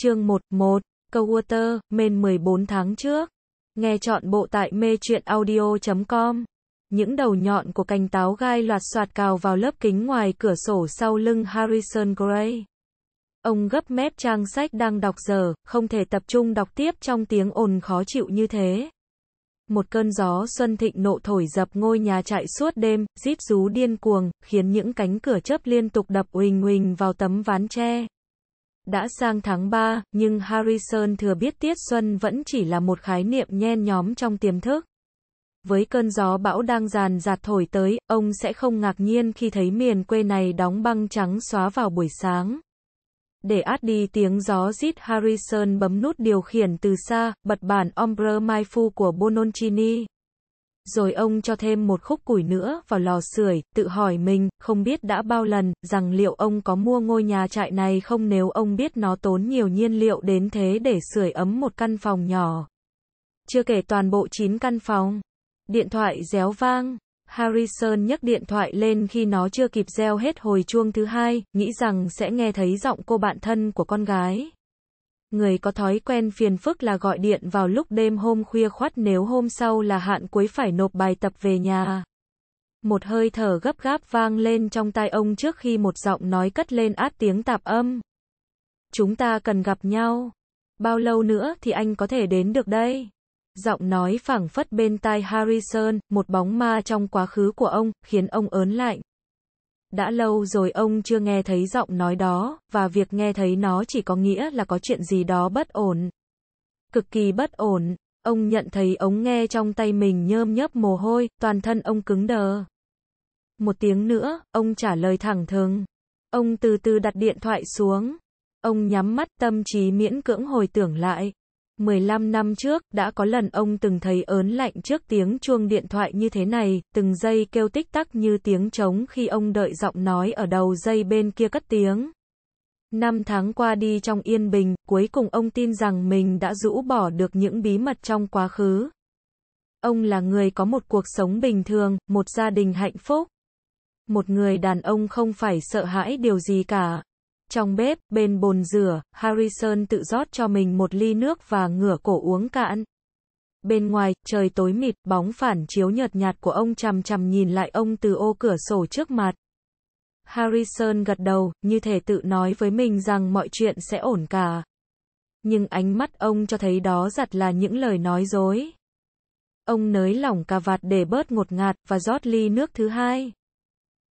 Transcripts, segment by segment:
Chương 1, 1. Câu Water, mên 14 tháng trước. Nghe chọn bộ tại mê chuyện audio.com. Những đầu nhọn của cành táo gai loạt soạt cào vào lớp kính ngoài cửa sổ sau lưng Harrison Gray. Ông gấp mép trang sách đang đọc giờ, không thể tập trung đọc tiếp trong tiếng ồn khó chịu như thế. Một cơn gió xuân thịnh nộ thổi dập ngôi nhà chạy suốt đêm, rít rú điên cuồng, khiến những cánh cửa chớp liên tục đập huỳnh huỳnh vào tấm ván tre, đã sang tháng 3, nhưng Harrison thừa biết Tiết Xuân vẫn chỉ là một khái niệm nhen nhóm trong tiềm thức. Với cơn gió bão đang dàn dạt thổi tới, ông sẽ không ngạc nhiên khi thấy miền quê này đóng băng trắng xóa vào buổi sáng. Để át đi tiếng gió rít Harrison bấm nút điều khiển từ xa, bật bản Ombre Mai Phu của Bononcini rồi ông cho thêm một khúc củi nữa vào lò sưởi, tự hỏi mình, không biết đã bao lần, rằng liệu ông có mua ngôi nhà trại này không nếu ông biết nó tốn nhiều nhiên liệu đến thế để sưởi ấm một căn phòng nhỏ. Chưa kể toàn bộ 9 căn phòng. Điện thoại réo vang. Harrison nhấc điện thoại lên khi nó chưa kịp reo hết hồi chuông thứ hai, nghĩ rằng sẽ nghe thấy giọng cô bạn thân của con gái. Người có thói quen phiền phức là gọi điện vào lúc đêm hôm khuya khoát nếu hôm sau là hạn cuối phải nộp bài tập về nhà. Một hơi thở gấp gáp vang lên trong tai ông trước khi một giọng nói cất lên át tiếng tạp âm. Chúng ta cần gặp nhau. Bao lâu nữa thì anh có thể đến được đây? Giọng nói phảng phất bên tai Harrison, một bóng ma trong quá khứ của ông, khiến ông ớn lạnh. Đã lâu rồi ông chưa nghe thấy giọng nói đó, và việc nghe thấy nó chỉ có nghĩa là có chuyện gì đó bất ổn. Cực kỳ bất ổn, ông nhận thấy ống nghe trong tay mình nhơm nhớp mồ hôi, toàn thân ông cứng đờ. Một tiếng nữa, ông trả lời thẳng thừng. Ông từ từ đặt điện thoại xuống. Ông nhắm mắt tâm trí miễn cưỡng hồi tưởng lại. 15 năm trước, đã có lần ông từng thấy ớn lạnh trước tiếng chuông điện thoại như thế này, từng giây kêu tích tắc như tiếng trống khi ông đợi giọng nói ở đầu dây bên kia cất tiếng. Năm tháng qua đi trong yên bình, cuối cùng ông tin rằng mình đã rũ bỏ được những bí mật trong quá khứ. Ông là người có một cuộc sống bình thường, một gia đình hạnh phúc. Một người đàn ông không phải sợ hãi điều gì cả, trong bếp, bên bồn rửa, Harrison tự rót cho mình một ly nước và ngửa cổ uống cạn. Bên ngoài, trời tối mịt, bóng phản chiếu nhợt nhạt của ông chằm chằm nhìn lại ông từ ô cửa sổ trước mặt. Harrison gật đầu, như thể tự nói với mình rằng mọi chuyện sẽ ổn cả. Nhưng ánh mắt ông cho thấy đó giặt là những lời nói dối. Ông nới lỏng cà vạt để bớt ngột ngạt và rót ly nước thứ hai.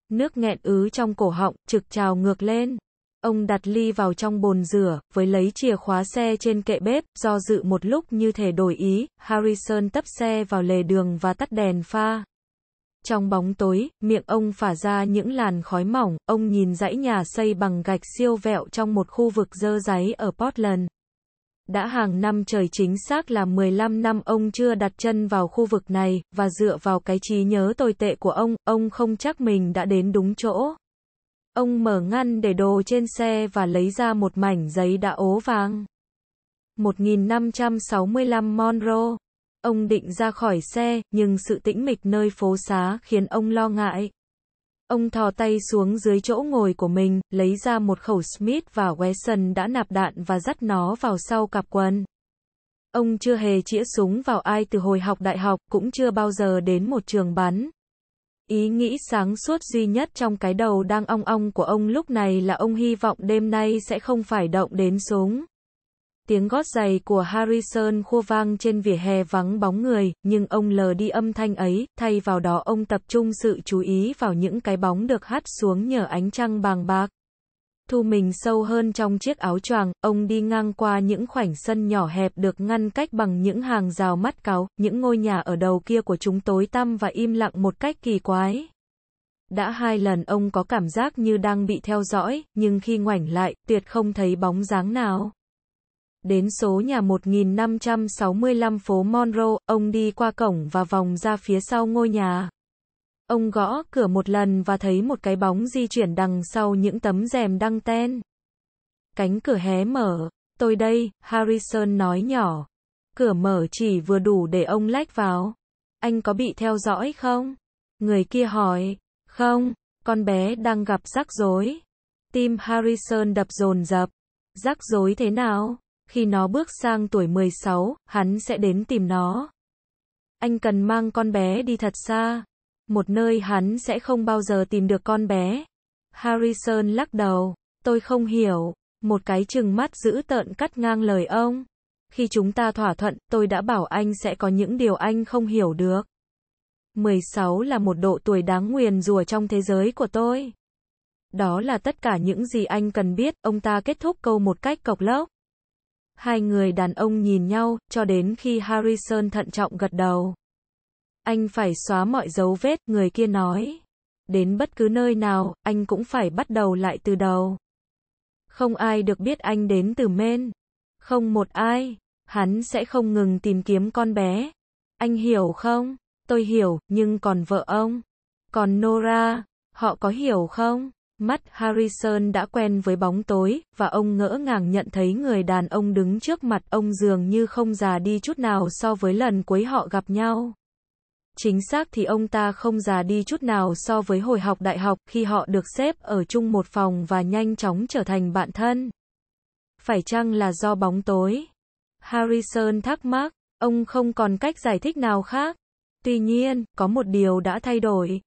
Nước nghẹn ứ trong cổ họng, trực trào ngược lên. Ông đặt ly vào trong bồn rửa, với lấy chìa khóa xe trên kệ bếp, do dự một lúc như thể đổi ý, Harrison tấp xe vào lề đường và tắt đèn pha. Trong bóng tối, miệng ông phả ra những làn khói mỏng, ông nhìn dãy nhà xây bằng gạch siêu vẹo trong một khu vực dơ giấy ở Portland. Đã hàng năm trời chính xác là 15 năm ông chưa đặt chân vào khu vực này, và dựa vào cái trí nhớ tồi tệ của ông, ông không chắc mình đã đến đúng chỗ. Ông mở ngăn để đồ trên xe và lấy ra một mảnh giấy đã ố vàng. 1565 Monroe. Ông định ra khỏi xe, nhưng sự tĩnh mịch nơi phố xá khiến ông lo ngại. Ông thò tay xuống dưới chỗ ngồi của mình, lấy ra một khẩu Smith và Wesson đã nạp đạn và dắt nó vào sau cặp quần. Ông chưa hề chĩa súng vào ai từ hồi học đại học, cũng chưa bao giờ đến một trường bắn. Ý nghĩ sáng suốt duy nhất trong cái đầu đang ong ong của ông lúc này là ông hy vọng đêm nay sẽ không phải động đến súng. Tiếng gót giày của Harrison khua vang trên vỉa hè vắng bóng người, nhưng ông lờ đi âm thanh ấy, thay vào đó ông tập trung sự chú ý vào những cái bóng được hắt xuống nhờ ánh trăng bàng bạc. Thu mình sâu hơn trong chiếc áo choàng, ông đi ngang qua những khoảnh sân nhỏ hẹp được ngăn cách bằng những hàng rào mắt cáo, những ngôi nhà ở đầu kia của chúng tối tăm và im lặng một cách kỳ quái. Đã hai lần ông có cảm giác như đang bị theo dõi, nhưng khi ngoảnh lại, tuyệt không thấy bóng dáng nào. Đến số nhà 1565 phố Monroe, ông đi qua cổng và vòng ra phía sau ngôi nhà. Ông gõ cửa một lần và thấy một cái bóng di chuyển đằng sau những tấm rèm đăng ten. Cánh cửa hé mở. Tôi đây, Harrison nói nhỏ. Cửa mở chỉ vừa đủ để ông lách vào. Anh có bị theo dõi không? Người kia hỏi. Không, con bé đang gặp rắc rối. Tim Harrison đập dồn dập. Rắc rối thế nào? Khi nó bước sang tuổi 16, hắn sẽ đến tìm nó. Anh cần mang con bé đi thật xa một nơi hắn sẽ không bao giờ tìm được con bé. Harrison lắc đầu, tôi không hiểu, một cái chừng mắt giữ tợn cắt ngang lời ông. Khi chúng ta thỏa thuận, tôi đã bảo anh sẽ có những điều anh không hiểu được. 16 là một độ tuổi đáng nguyền rủa trong thế giới của tôi. Đó là tất cả những gì anh cần biết, ông ta kết thúc câu một cách cộc lốc. Hai người đàn ông nhìn nhau, cho đến khi Harrison thận trọng gật đầu. Anh phải xóa mọi dấu vết, người kia nói. Đến bất cứ nơi nào, anh cũng phải bắt đầu lại từ đầu. Không ai được biết anh đến từ men. Không một ai. Hắn sẽ không ngừng tìm kiếm con bé. Anh hiểu không? Tôi hiểu, nhưng còn vợ ông. Còn Nora, họ có hiểu không? Mắt Harrison đã quen với bóng tối, và ông ngỡ ngàng nhận thấy người đàn ông đứng trước mặt ông dường như không già đi chút nào so với lần cuối họ gặp nhau. Chính xác thì ông ta không già đi chút nào so với hồi học đại học khi họ được xếp ở chung một phòng và nhanh chóng trở thành bạn thân. Phải chăng là do bóng tối? Harrison thắc mắc, ông không còn cách giải thích nào khác. Tuy nhiên, có một điều đã thay đổi.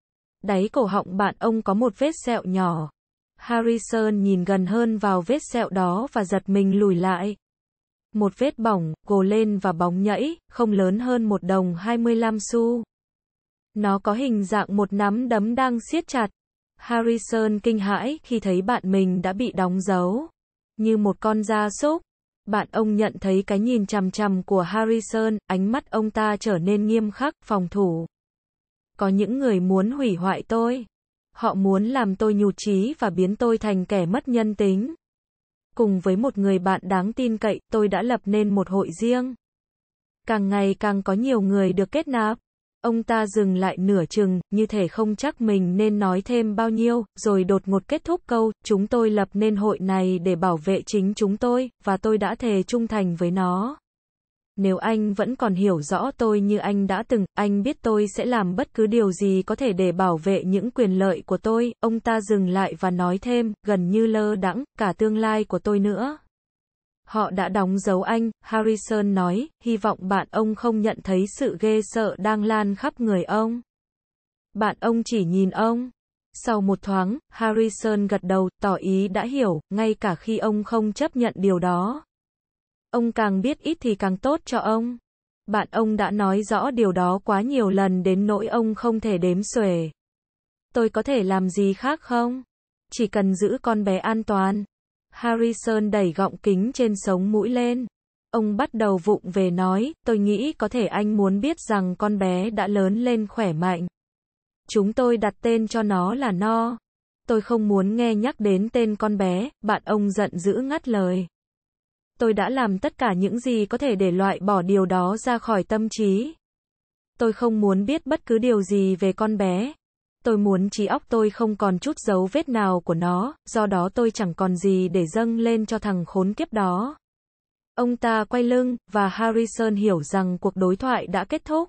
Đáy cổ họng bạn ông có một vết sẹo nhỏ. Harrison nhìn gần hơn vào vết sẹo đó và giật mình lùi lại. Một vết bỏng, gồ lên và bóng nhẫy, không lớn hơn một đồng 25 xu. Nó có hình dạng một nắm đấm đang siết chặt. Harrison kinh hãi khi thấy bạn mình đã bị đóng dấu. Như một con da súc. Bạn ông nhận thấy cái nhìn chằm chằm của Harrison, ánh mắt ông ta trở nên nghiêm khắc, phòng thủ. Có những người muốn hủy hoại tôi. Họ muốn làm tôi nhụt chí và biến tôi thành kẻ mất nhân tính. Cùng với một người bạn đáng tin cậy, tôi đã lập nên một hội riêng. Càng ngày càng có nhiều người được kết nạp. Ông ta dừng lại nửa chừng, như thể không chắc mình nên nói thêm bao nhiêu, rồi đột ngột kết thúc câu, chúng tôi lập nên hội này để bảo vệ chính chúng tôi, và tôi đã thề trung thành với nó. Nếu anh vẫn còn hiểu rõ tôi như anh đã từng, anh biết tôi sẽ làm bất cứ điều gì có thể để bảo vệ những quyền lợi của tôi, ông ta dừng lại và nói thêm, gần như lơ đãng cả tương lai của tôi nữa. Họ đã đóng dấu anh, Harrison nói, hy vọng bạn ông không nhận thấy sự ghê sợ đang lan khắp người ông. Bạn ông chỉ nhìn ông. Sau một thoáng, Harrison gật đầu, tỏ ý đã hiểu, ngay cả khi ông không chấp nhận điều đó. Ông càng biết ít thì càng tốt cho ông. Bạn ông đã nói rõ điều đó quá nhiều lần đến nỗi ông không thể đếm xuể. Tôi có thể làm gì khác không? Chỉ cần giữ con bé an toàn. Harrison đẩy gọng kính trên sống mũi lên. Ông bắt đầu vụng về nói, tôi nghĩ có thể anh muốn biết rằng con bé đã lớn lên khỏe mạnh. Chúng tôi đặt tên cho nó là No. Tôi không muốn nghe nhắc đến tên con bé, bạn ông giận dữ ngắt lời. Tôi đã làm tất cả những gì có thể để loại bỏ điều đó ra khỏi tâm trí. Tôi không muốn biết bất cứ điều gì về con bé tôi muốn trí óc tôi không còn chút dấu vết nào của nó, do đó tôi chẳng còn gì để dâng lên cho thằng khốn kiếp đó. Ông ta quay lưng, và Harrison hiểu rằng cuộc đối thoại đã kết thúc.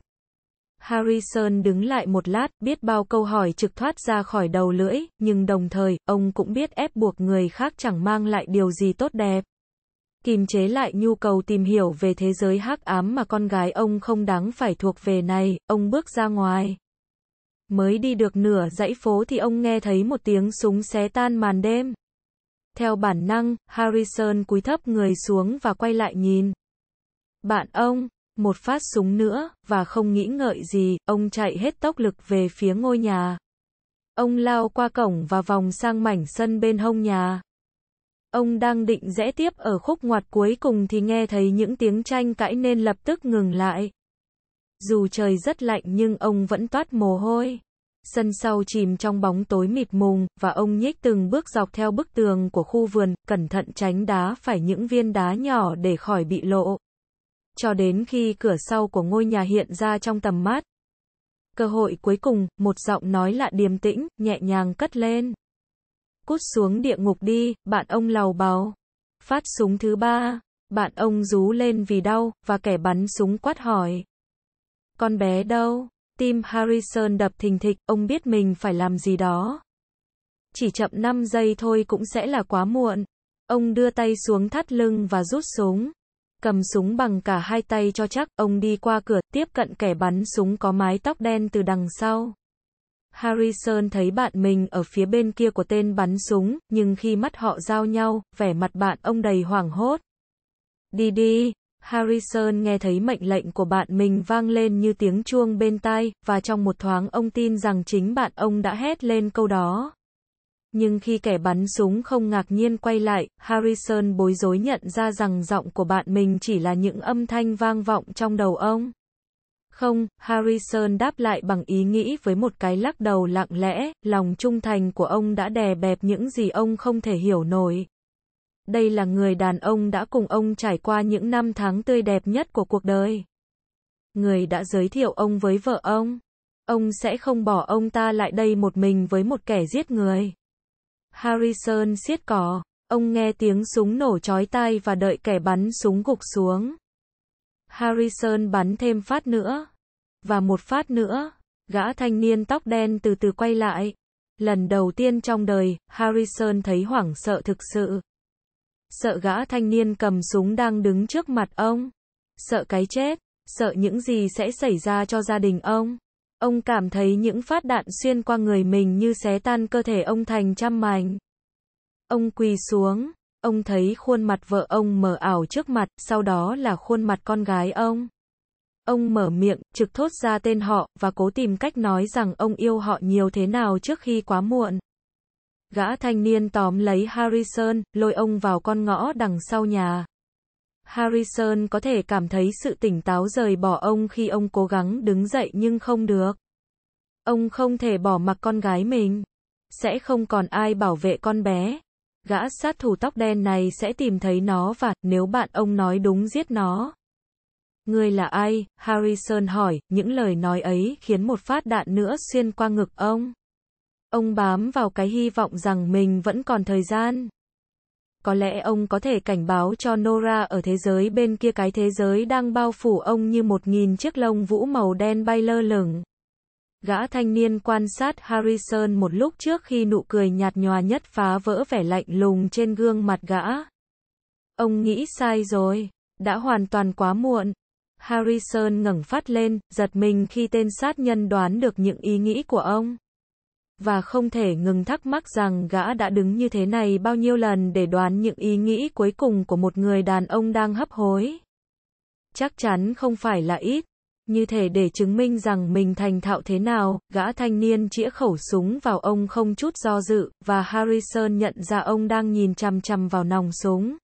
Harrison đứng lại một lát, biết bao câu hỏi trực thoát ra khỏi đầu lưỡi, nhưng đồng thời, ông cũng biết ép buộc người khác chẳng mang lại điều gì tốt đẹp. Kìm chế lại nhu cầu tìm hiểu về thế giới hắc ám mà con gái ông không đáng phải thuộc về này, ông bước ra ngoài. Mới đi được nửa dãy phố thì ông nghe thấy một tiếng súng xé tan màn đêm. Theo bản năng, Harrison cúi thấp người xuống và quay lại nhìn. Bạn ông, một phát súng nữa, và không nghĩ ngợi gì, ông chạy hết tốc lực về phía ngôi nhà. Ông lao qua cổng và vòng sang mảnh sân bên hông nhà. Ông đang định rẽ tiếp ở khúc ngoặt cuối cùng thì nghe thấy những tiếng tranh cãi nên lập tức ngừng lại. Dù trời rất lạnh nhưng ông vẫn toát mồ hôi. Sân sau chìm trong bóng tối mịt mùng, và ông nhích từng bước dọc theo bức tường của khu vườn, cẩn thận tránh đá phải những viên đá nhỏ để khỏi bị lộ. Cho đến khi cửa sau của ngôi nhà hiện ra trong tầm mắt. Cơ hội cuối cùng, một giọng nói lạ điềm tĩnh, nhẹ nhàng cất lên. Cút xuống địa ngục đi, bạn ông lầu bào. Phát súng thứ ba, bạn ông rú lên vì đau, và kẻ bắn súng quát hỏi. Con bé đâu? Tim Harrison đập thình thịch, ông biết mình phải làm gì đó. Chỉ chậm 5 giây thôi cũng sẽ là quá muộn. Ông đưa tay xuống thắt lưng và rút súng. Cầm súng bằng cả hai tay cho chắc, ông đi qua cửa, tiếp cận kẻ bắn súng có mái tóc đen từ đằng sau. Harrison thấy bạn mình ở phía bên kia của tên bắn súng, nhưng khi mắt họ giao nhau, vẻ mặt bạn ông đầy hoảng hốt. Đi đi, Harrison nghe thấy mệnh lệnh của bạn mình vang lên như tiếng chuông bên tai, và trong một thoáng ông tin rằng chính bạn ông đã hét lên câu đó. Nhưng khi kẻ bắn súng không ngạc nhiên quay lại, Harrison bối rối nhận ra rằng giọng của bạn mình chỉ là những âm thanh vang vọng trong đầu ông. Không, Harrison đáp lại bằng ý nghĩ với một cái lắc đầu lặng lẽ, lòng trung thành của ông đã đè bẹp những gì ông không thể hiểu nổi đây là người đàn ông đã cùng ông trải qua những năm tháng tươi đẹp nhất của cuộc đời. Người đã giới thiệu ông với vợ ông. Ông sẽ không bỏ ông ta lại đây một mình với một kẻ giết người. Harrison siết cỏ, ông nghe tiếng súng nổ chói tai và đợi kẻ bắn súng gục xuống. Harrison bắn thêm phát nữa, và một phát nữa, gã thanh niên tóc đen từ từ quay lại. Lần đầu tiên trong đời, Harrison thấy hoảng sợ thực sự. Sợ gã thanh niên cầm súng đang đứng trước mặt ông. Sợ cái chết, sợ những gì sẽ xảy ra cho gia đình ông. Ông cảm thấy những phát đạn xuyên qua người mình như xé tan cơ thể ông thành trăm mảnh. Ông quỳ xuống, ông thấy khuôn mặt vợ ông mờ ảo trước mặt, sau đó là khuôn mặt con gái ông. Ông mở miệng, trực thốt ra tên họ, và cố tìm cách nói rằng ông yêu họ nhiều thế nào trước khi quá muộn. Gã thanh niên tóm lấy Harrison, lôi ông vào con ngõ đằng sau nhà. Harrison có thể cảm thấy sự tỉnh táo rời bỏ ông khi ông cố gắng đứng dậy nhưng không được. Ông không thể bỏ mặc con gái mình. Sẽ không còn ai bảo vệ con bé. Gã sát thủ tóc đen này sẽ tìm thấy nó và, nếu bạn ông nói đúng giết nó. Ngươi là ai? Harrison hỏi, những lời nói ấy khiến một phát đạn nữa xuyên qua ngực ông. Ông bám vào cái hy vọng rằng mình vẫn còn thời gian. Có lẽ ông có thể cảnh báo cho Nora ở thế giới bên kia cái thế giới đang bao phủ ông như một nghìn chiếc lông vũ màu đen bay lơ lửng. Gã thanh niên quan sát Harrison một lúc trước khi nụ cười nhạt nhòa nhất phá vỡ vẻ lạnh lùng trên gương mặt gã. Ông nghĩ sai rồi, đã hoàn toàn quá muộn. Harrison ngẩng phát lên, giật mình khi tên sát nhân đoán được những ý nghĩ của ông và không thể ngừng thắc mắc rằng gã đã đứng như thế này bao nhiêu lần để đoán những ý nghĩ cuối cùng của một người đàn ông đang hấp hối. Chắc chắn không phải là ít. Như thể để chứng minh rằng mình thành thạo thế nào, gã thanh niên chĩa khẩu súng vào ông không chút do dự, và Harrison nhận ra ông đang nhìn chằm chằm vào nòng súng.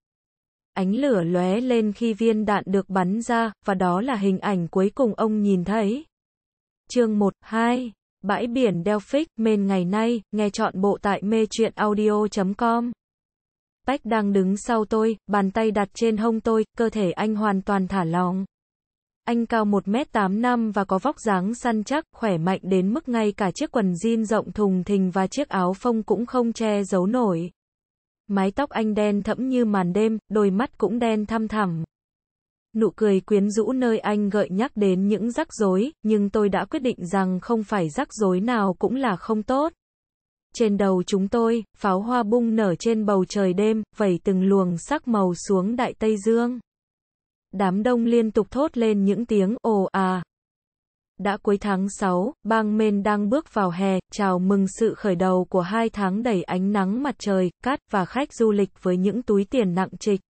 Ánh lửa lóe lên khi viên đạn được bắn ra, và đó là hình ảnh cuối cùng ông nhìn thấy. Chương 1, 2 Bãi biển Delphic, mền ngày nay, nghe chọn bộ tại mê chuyện audio.com. Bách đang đứng sau tôi, bàn tay đặt trên hông tôi, cơ thể anh hoàn toàn thả lỏng. Anh cao 1m85 và có vóc dáng săn chắc, khỏe mạnh đến mức ngay cả chiếc quần jean rộng thùng thình và chiếc áo phông cũng không che giấu nổi. Mái tóc anh đen thẫm như màn đêm, đôi mắt cũng đen thăm thẳm nụ cười quyến rũ nơi anh gợi nhắc đến những rắc rối, nhưng tôi đã quyết định rằng không phải rắc rối nào cũng là không tốt. Trên đầu chúng tôi, pháo hoa bung nở trên bầu trời đêm, vẩy từng luồng sắc màu xuống Đại Tây Dương. Đám đông liên tục thốt lên những tiếng ồ à. Đã cuối tháng 6, bang Maine đang bước vào hè, chào mừng sự khởi đầu của hai tháng đầy ánh nắng mặt trời, cát và khách du lịch với những túi tiền nặng trịch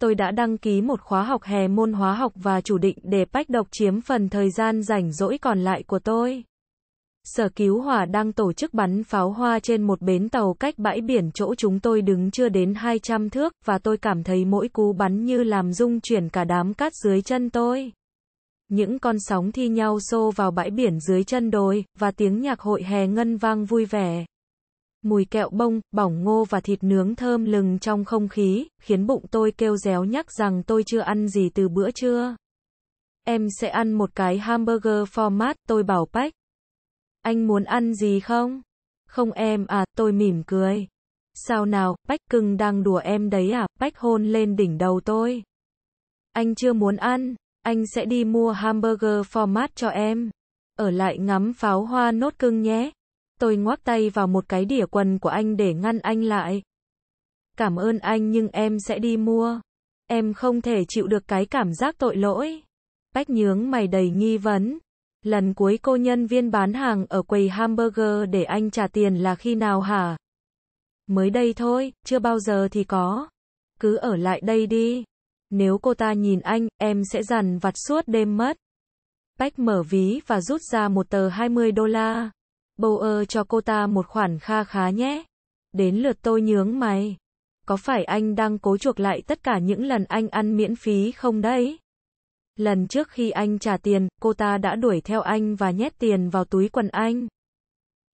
tôi đã đăng ký một khóa học hè môn hóa học và chủ định để bách độc chiếm phần thời gian rảnh rỗi còn lại của tôi. Sở cứu hỏa đang tổ chức bắn pháo hoa trên một bến tàu cách bãi biển chỗ chúng tôi đứng chưa đến 200 thước, và tôi cảm thấy mỗi cú bắn như làm rung chuyển cả đám cát dưới chân tôi. Những con sóng thi nhau xô vào bãi biển dưới chân đồi, và tiếng nhạc hội hè ngân vang vui vẻ mùi kẹo bông, bỏng ngô và thịt nướng thơm lừng trong không khí, khiến bụng tôi kêu réo nhắc rằng tôi chưa ăn gì từ bữa trưa. Em sẽ ăn một cái hamburger format, tôi bảo Bách. Anh muốn ăn gì không? Không em à, tôi mỉm cười. Sao nào, Bách cưng đang đùa em đấy à, Bách hôn lên đỉnh đầu tôi. Anh chưa muốn ăn, anh sẽ đi mua hamburger format cho em. Ở lại ngắm pháo hoa nốt cưng nhé. Tôi ngoác tay vào một cái đĩa quần của anh để ngăn anh lại. Cảm ơn anh nhưng em sẽ đi mua. Em không thể chịu được cái cảm giác tội lỗi. Bách nhướng mày đầy nghi vấn. Lần cuối cô nhân viên bán hàng ở quầy hamburger để anh trả tiền là khi nào hả? Mới đây thôi, chưa bao giờ thì có. Cứ ở lại đây đi. Nếu cô ta nhìn anh, em sẽ dằn vặt suốt đêm mất. Bách mở ví và rút ra một tờ 20 đô la. Bầu ơ cho cô ta một khoản kha khá nhé. Đến lượt tôi nhướng mày. Có phải anh đang cố chuộc lại tất cả những lần anh ăn miễn phí không đấy? Lần trước khi anh trả tiền, cô ta đã đuổi theo anh và nhét tiền vào túi quần anh.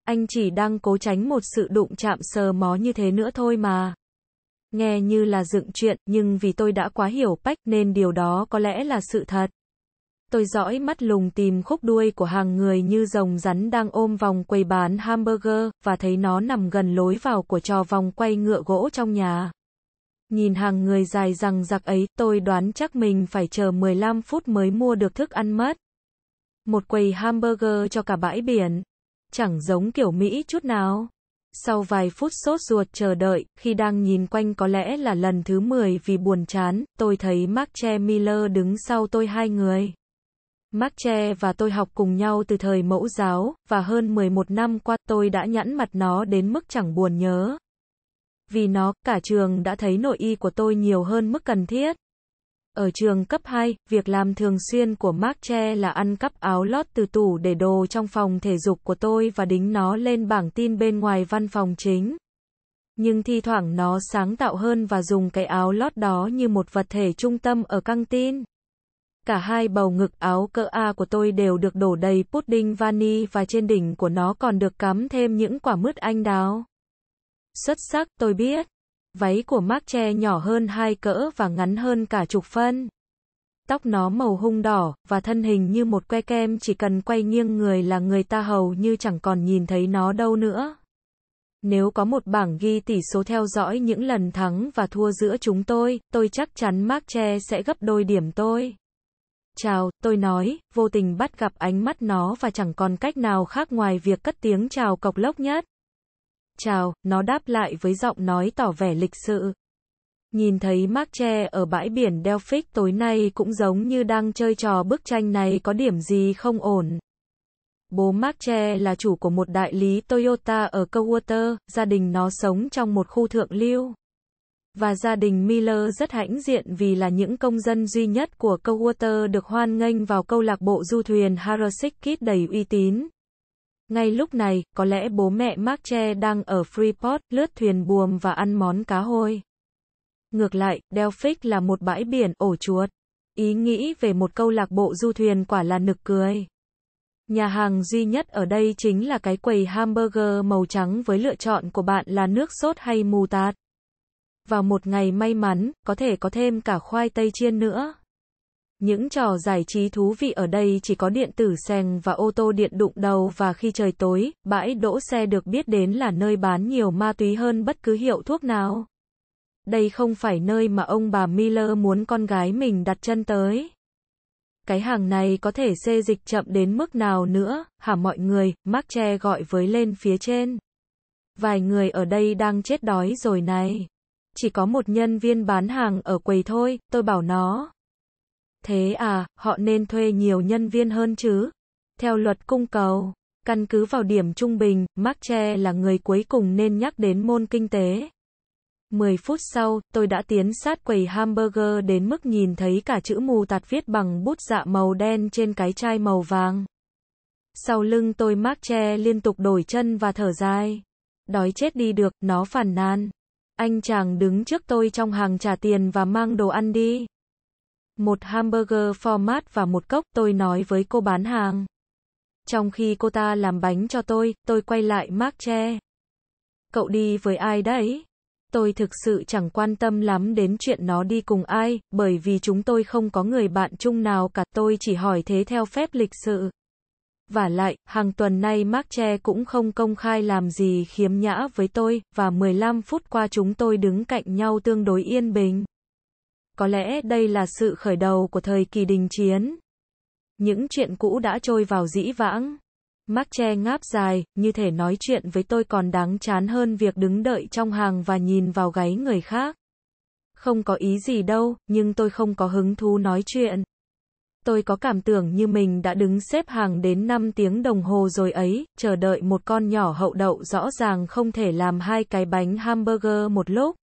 Anh chỉ đang cố tránh một sự đụng chạm sờ mó như thế nữa thôi mà. Nghe như là dựng chuyện, nhưng vì tôi đã quá hiểu Bách nên điều đó có lẽ là sự thật tôi dõi mắt lùng tìm khúc đuôi của hàng người như rồng rắn đang ôm vòng quầy bán hamburger, và thấy nó nằm gần lối vào của trò vòng quay ngựa gỗ trong nhà. Nhìn hàng người dài rằng giặc ấy, tôi đoán chắc mình phải chờ 15 phút mới mua được thức ăn mất. Một quầy hamburger cho cả bãi biển. Chẳng giống kiểu Mỹ chút nào. Sau vài phút sốt ruột chờ đợi, khi đang nhìn quanh có lẽ là lần thứ 10 vì buồn chán, tôi thấy Mark Che Miller đứng sau tôi hai người. Marche và tôi học cùng nhau từ thời mẫu giáo, và hơn 11 năm qua tôi đã nhẵn mặt nó đến mức chẳng buồn nhớ. Vì nó, cả trường đã thấy nội y của tôi nhiều hơn mức cần thiết. Ở trường cấp 2, việc làm thường xuyên của Marche là ăn cắp áo lót từ tủ để đồ trong phòng thể dục của tôi và đính nó lên bảng tin bên ngoài văn phòng chính. Nhưng thi thoảng nó sáng tạo hơn và dùng cái áo lót đó như một vật thể trung tâm ở căng tin cả hai bầu ngực áo cỡ A của tôi đều được đổ đầy pudding vani và trên đỉnh của nó còn được cắm thêm những quả mứt anh đào. Xuất sắc tôi biết. Váy của Mark Che nhỏ hơn hai cỡ và ngắn hơn cả chục phân. Tóc nó màu hung đỏ, và thân hình như một que kem chỉ cần quay nghiêng người là người ta hầu như chẳng còn nhìn thấy nó đâu nữa. Nếu có một bảng ghi tỷ số theo dõi những lần thắng và thua giữa chúng tôi, tôi chắc chắn Mark Che sẽ gấp đôi điểm tôi chào, tôi nói, vô tình bắt gặp ánh mắt nó và chẳng còn cách nào khác ngoài việc cất tiếng chào cọc lốc nhất. Chào, nó đáp lại với giọng nói tỏ vẻ lịch sự. Nhìn thấy Mark Che ở bãi biển Delphic tối nay cũng giống như đang chơi trò bức tranh này có điểm gì không ổn. Bố Mark Che là chủ của một đại lý Toyota ở Coldwater, gia đình nó sống trong một khu thượng lưu và gia đình Miller rất hãnh diện vì là những công dân duy nhất của câu Water được hoan nghênh vào câu lạc bộ du thuyền Harasick Kid đầy uy tín. Ngay lúc này, có lẽ bố mẹ Mark Che đang ở Freeport, lướt thuyền buồm và ăn món cá hôi. Ngược lại, Delphic là một bãi biển ổ chuột. Ý nghĩ về một câu lạc bộ du thuyền quả là nực cười. Nhà hàng duy nhất ở đây chính là cái quầy hamburger màu trắng với lựa chọn của bạn là nước sốt hay mù tạt vào một ngày may mắn, có thể có thêm cả khoai tây chiên nữa. Những trò giải trí thú vị ở đây chỉ có điện tử seng và ô tô điện đụng đầu và khi trời tối, bãi đỗ xe được biết đến là nơi bán nhiều ma túy hơn bất cứ hiệu thuốc nào. Đây không phải nơi mà ông bà Miller muốn con gái mình đặt chân tới. Cái hàng này có thể xê dịch chậm đến mức nào nữa, hả mọi người, Mark Che gọi với lên phía trên. Vài người ở đây đang chết đói rồi này chỉ có một nhân viên bán hàng ở quầy thôi, tôi bảo nó. Thế à, họ nên thuê nhiều nhân viên hơn chứ? Theo luật cung cầu, căn cứ vào điểm trung bình, Mark Che là người cuối cùng nên nhắc đến môn kinh tế. 10 phút sau, tôi đã tiến sát quầy hamburger đến mức nhìn thấy cả chữ mù tạt viết bằng bút dạ màu đen trên cái chai màu vàng. Sau lưng tôi Mark Che liên tục đổi chân và thở dài. Đói chết đi được, nó phản nan. Anh chàng đứng trước tôi trong hàng trả tiền và mang đồ ăn đi. Một hamburger format và một cốc, tôi nói với cô bán hàng. Trong khi cô ta làm bánh cho tôi, tôi quay lại Mark Che. Cậu đi với ai đấy? Tôi thực sự chẳng quan tâm lắm đến chuyện nó đi cùng ai, bởi vì chúng tôi không có người bạn chung nào cả, tôi chỉ hỏi thế theo phép lịch sự. Và lại, hàng tuần nay Mark Che cũng không công khai làm gì khiếm nhã với tôi, và 15 phút qua chúng tôi đứng cạnh nhau tương đối yên bình. Có lẽ đây là sự khởi đầu của thời kỳ đình chiến. Những chuyện cũ đã trôi vào dĩ vãng. Mark Che ngáp dài, như thể nói chuyện với tôi còn đáng chán hơn việc đứng đợi trong hàng và nhìn vào gáy người khác. Không có ý gì đâu, nhưng tôi không có hứng thú nói chuyện tôi có cảm tưởng như mình đã đứng xếp hàng đến 5 tiếng đồng hồ rồi ấy, chờ đợi một con nhỏ hậu đậu rõ ràng không thể làm hai cái bánh hamburger một lúc.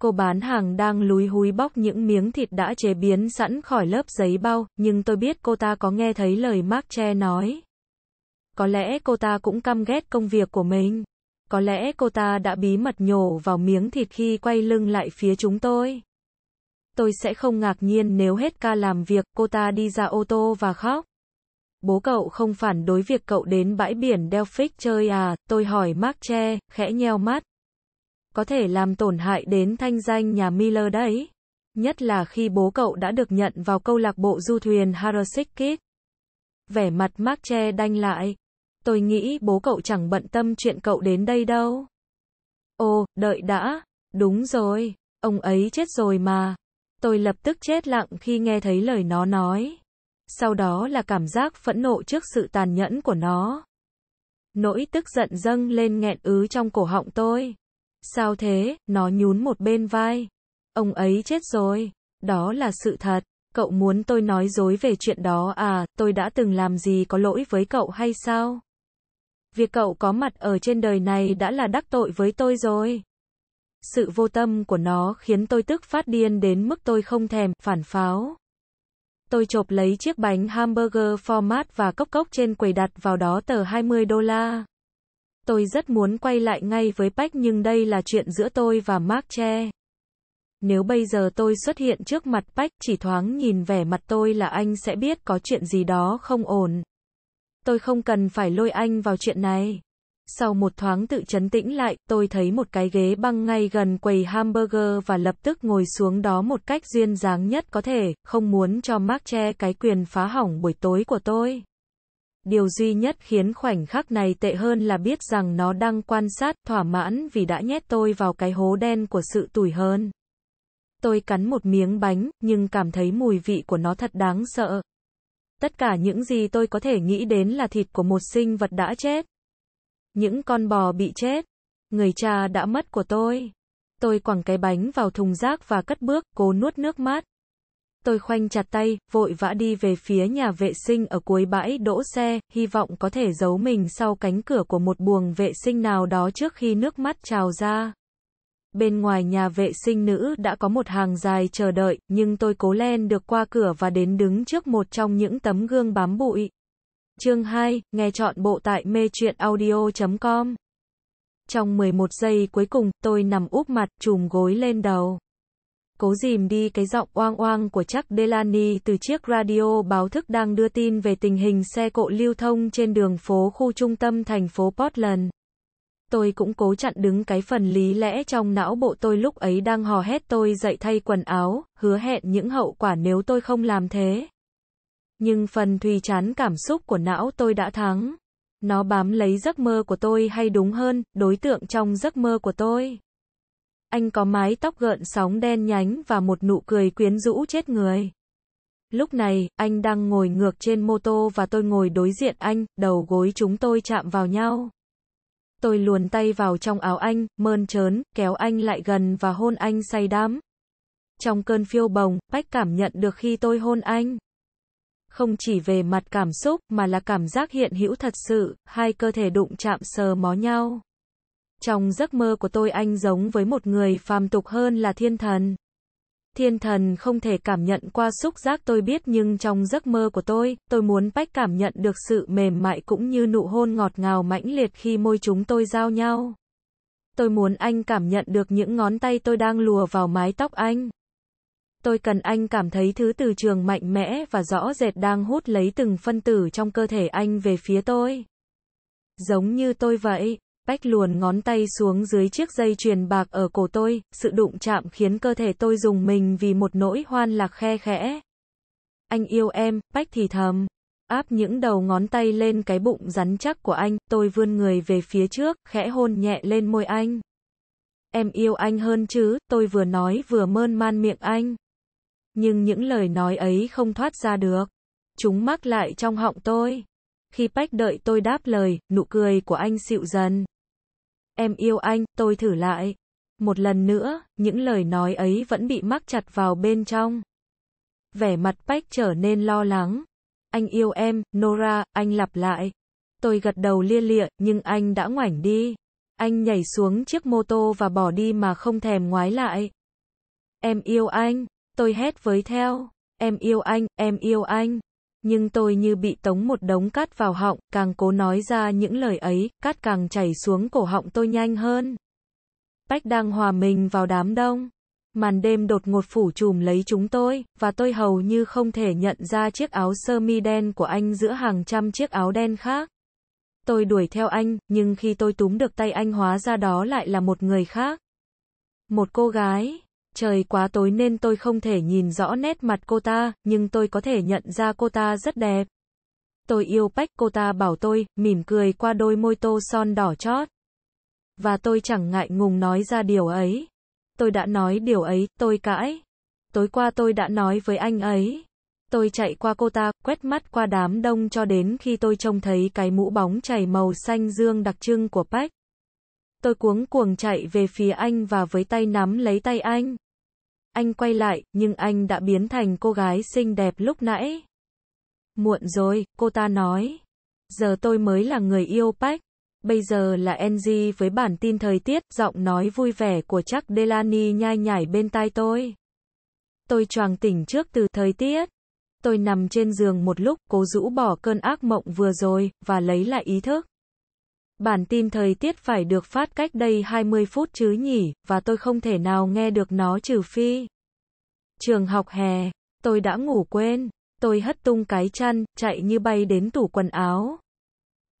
Cô bán hàng đang lúi húi bóc những miếng thịt đã chế biến sẵn khỏi lớp giấy bao, nhưng tôi biết cô ta có nghe thấy lời Mark Che nói. Có lẽ cô ta cũng căm ghét công việc của mình. Có lẽ cô ta đã bí mật nhổ vào miếng thịt khi quay lưng lại phía chúng tôi tôi sẽ không ngạc nhiên nếu hết ca làm việc, cô ta đi ra ô tô và khóc. Bố cậu không phản đối việc cậu đến bãi biển Delphic chơi à, tôi hỏi Mark Che, khẽ nheo mắt. Có thể làm tổn hại đến thanh danh nhà Miller đấy. Nhất là khi bố cậu đã được nhận vào câu lạc bộ du thuyền Harasic Kid. Vẻ mặt Mark Che đanh lại. Tôi nghĩ bố cậu chẳng bận tâm chuyện cậu đến đây đâu. Ồ, đợi đã. Đúng rồi, ông ấy chết rồi mà. Tôi lập tức chết lặng khi nghe thấy lời nó nói. Sau đó là cảm giác phẫn nộ trước sự tàn nhẫn của nó. Nỗi tức giận dâng lên nghẹn ứ trong cổ họng tôi. Sao thế, nó nhún một bên vai. Ông ấy chết rồi. Đó là sự thật. Cậu muốn tôi nói dối về chuyện đó à, tôi đã từng làm gì có lỗi với cậu hay sao? Việc cậu có mặt ở trên đời này đã là đắc tội với tôi rồi sự vô tâm của nó khiến tôi tức phát điên đến mức tôi không thèm phản pháo. Tôi chộp lấy chiếc bánh hamburger format và cốc cốc trên quầy đặt vào đó tờ 20 đô la. Tôi rất muốn quay lại ngay với Bách nhưng đây là chuyện giữa tôi và Mark Che. Nếu bây giờ tôi xuất hiện trước mặt Bách chỉ thoáng nhìn vẻ mặt tôi là anh sẽ biết có chuyện gì đó không ổn. Tôi không cần phải lôi anh vào chuyện này sau một thoáng tự chấn tĩnh lại, tôi thấy một cái ghế băng ngay gần quầy hamburger và lập tức ngồi xuống đó một cách duyên dáng nhất có thể, không muốn cho Mark che cái quyền phá hỏng buổi tối của tôi. Điều duy nhất khiến khoảnh khắc này tệ hơn là biết rằng nó đang quan sát, thỏa mãn vì đã nhét tôi vào cái hố đen của sự tủi hơn. Tôi cắn một miếng bánh, nhưng cảm thấy mùi vị của nó thật đáng sợ. Tất cả những gì tôi có thể nghĩ đến là thịt của một sinh vật đã chết. Những con bò bị chết. Người cha đã mất của tôi. Tôi quẳng cái bánh vào thùng rác và cất bước, cố nuốt nước mắt. Tôi khoanh chặt tay, vội vã đi về phía nhà vệ sinh ở cuối bãi đỗ xe, hy vọng có thể giấu mình sau cánh cửa của một buồng vệ sinh nào đó trước khi nước mắt trào ra. Bên ngoài nhà vệ sinh nữ đã có một hàng dài chờ đợi, nhưng tôi cố len được qua cửa và đến đứng trước một trong những tấm gương bám bụi. Chương 2, nghe chọn bộ tại mê truyện audio.com. Trong 11 giây cuối cùng, tôi nằm úp mặt, trùm gối lên đầu. Cố dìm đi cái giọng oang oang của chắc Delany từ chiếc radio báo thức đang đưa tin về tình hình xe cộ lưu thông trên đường phố khu trung tâm thành phố Portland. Tôi cũng cố chặn đứng cái phần lý lẽ trong não bộ tôi lúc ấy đang hò hét tôi dậy thay quần áo, hứa hẹn những hậu quả nếu tôi không làm thế nhưng phần thùy chán cảm xúc của não tôi đã thắng. Nó bám lấy giấc mơ của tôi hay đúng hơn, đối tượng trong giấc mơ của tôi. Anh có mái tóc gợn sóng đen nhánh và một nụ cười quyến rũ chết người. Lúc này, anh đang ngồi ngược trên mô tô và tôi ngồi đối diện anh, đầu gối chúng tôi chạm vào nhau. Tôi luồn tay vào trong áo anh, mơn trớn, kéo anh lại gần và hôn anh say đắm. Trong cơn phiêu bồng, Bách cảm nhận được khi tôi hôn anh không chỉ về mặt cảm xúc mà là cảm giác hiện hữu thật sự, hai cơ thể đụng chạm sờ mó nhau. Trong giấc mơ của tôi anh giống với một người phàm tục hơn là thiên thần. Thiên thần không thể cảm nhận qua xúc giác tôi biết nhưng trong giấc mơ của tôi, tôi muốn bách cảm nhận được sự mềm mại cũng như nụ hôn ngọt ngào mãnh liệt khi môi chúng tôi giao nhau. Tôi muốn anh cảm nhận được những ngón tay tôi đang lùa vào mái tóc anh. Tôi cần anh cảm thấy thứ từ trường mạnh mẽ và rõ rệt đang hút lấy từng phân tử trong cơ thể anh về phía tôi. Giống như tôi vậy, Bách luồn ngón tay xuống dưới chiếc dây chuyền bạc ở cổ tôi, sự đụng chạm khiến cơ thể tôi dùng mình vì một nỗi hoan lạc khe khẽ. Anh yêu em, Bách thì thầm. Áp những đầu ngón tay lên cái bụng rắn chắc của anh, tôi vươn người về phía trước, khẽ hôn nhẹ lên môi anh. Em yêu anh hơn chứ, tôi vừa nói vừa mơn man miệng anh. Nhưng những lời nói ấy không thoát ra được. Chúng mắc lại trong họng tôi. Khi Bách đợi tôi đáp lời, nụ cười của anh xịu dần. Em yêu anh, tôi thử lại. Một lần nữa, những lời nói ấy vẫn bị mắc chặt vào bên trong. Vẻ mặt Bách trở nên lo lắng. Anh yêu em, Nora, anh lặp lại. Tôi gật đầu lia lịa, nhưng anh đã ngoảnh đi. Anh nhảy xuống chiếc mô tô và bỏ đi mà không thèm ngoái lại. Em yêu anh. Tôi hét với theo, em yêu anh, em yêu anh. Nhưng tôi như bị tống một đống cát vào họng, càng cố nói ra những lời ấy, cát càng chảy xuống cổ họng tôi nhanh hơn. Bách đang hòa mình vào đám đông. Màn đêm đột ngột phủ trùm lấy chúng tôi, và tôi hầu như không thể nhận ra chiếc áo sơ mi đen của anh giữa hàng trăm chiếc áo đen khác. Tôi đuổi theo anh, nhưng khi tôi túm được tay anh hóa ra đó lại là một người khác. Một cô gái, trời quá tối nên tôi không thể nhìn rõ nét mặt cô ta, nhưng tôi có thể nhận ra cô ta rất đẹp. Tôi yêu Bách, cô ta bảo tôi, mỉm cười qua đôi môi tô son đỏ chót. Và tôi chẳng ngại ngùng nói ra điều ấy. Tôi đã nói điều ấy, tôi cãi. Tối qua tôi đã nói với anh ấy. Tôi chạy qua cô ta, quét mắt qua đám đông cho đến khi tôi trông thấy cái mũ bóng chảy màu xanh dương đặc trưng của Bách. Tôi cuống cuồng chạy về phía anh và với tay nắm lấy tay anh. Anh quay lại, nhưng anh đã biến thành cô gái xinh đẹp lúc nãy. Muộn rồi, cô ta nói. Giờ tôi mới là người yêu Bách. Bây giờ là NG với bản tin thời tiết, giọng nói vui vẻ của chắc Delany nhai nhảy bên tai tôi. Tôi choàng tỉnh trước từ thời tiết. Tôi nằm trên giường một lúc, cố rũ bỏ cơn ác mộng vừa rồi, và lấy lại ý thức. Bản tin thời tiết phải được phát cách đây 20 phút chứ nhỉ, và tôi không thể nào nghe được nó trừ phi. Trường học hè, tôi đã ngủ quên, tôi hất tung cái chăn, chạy như bay đến tủ quần áo.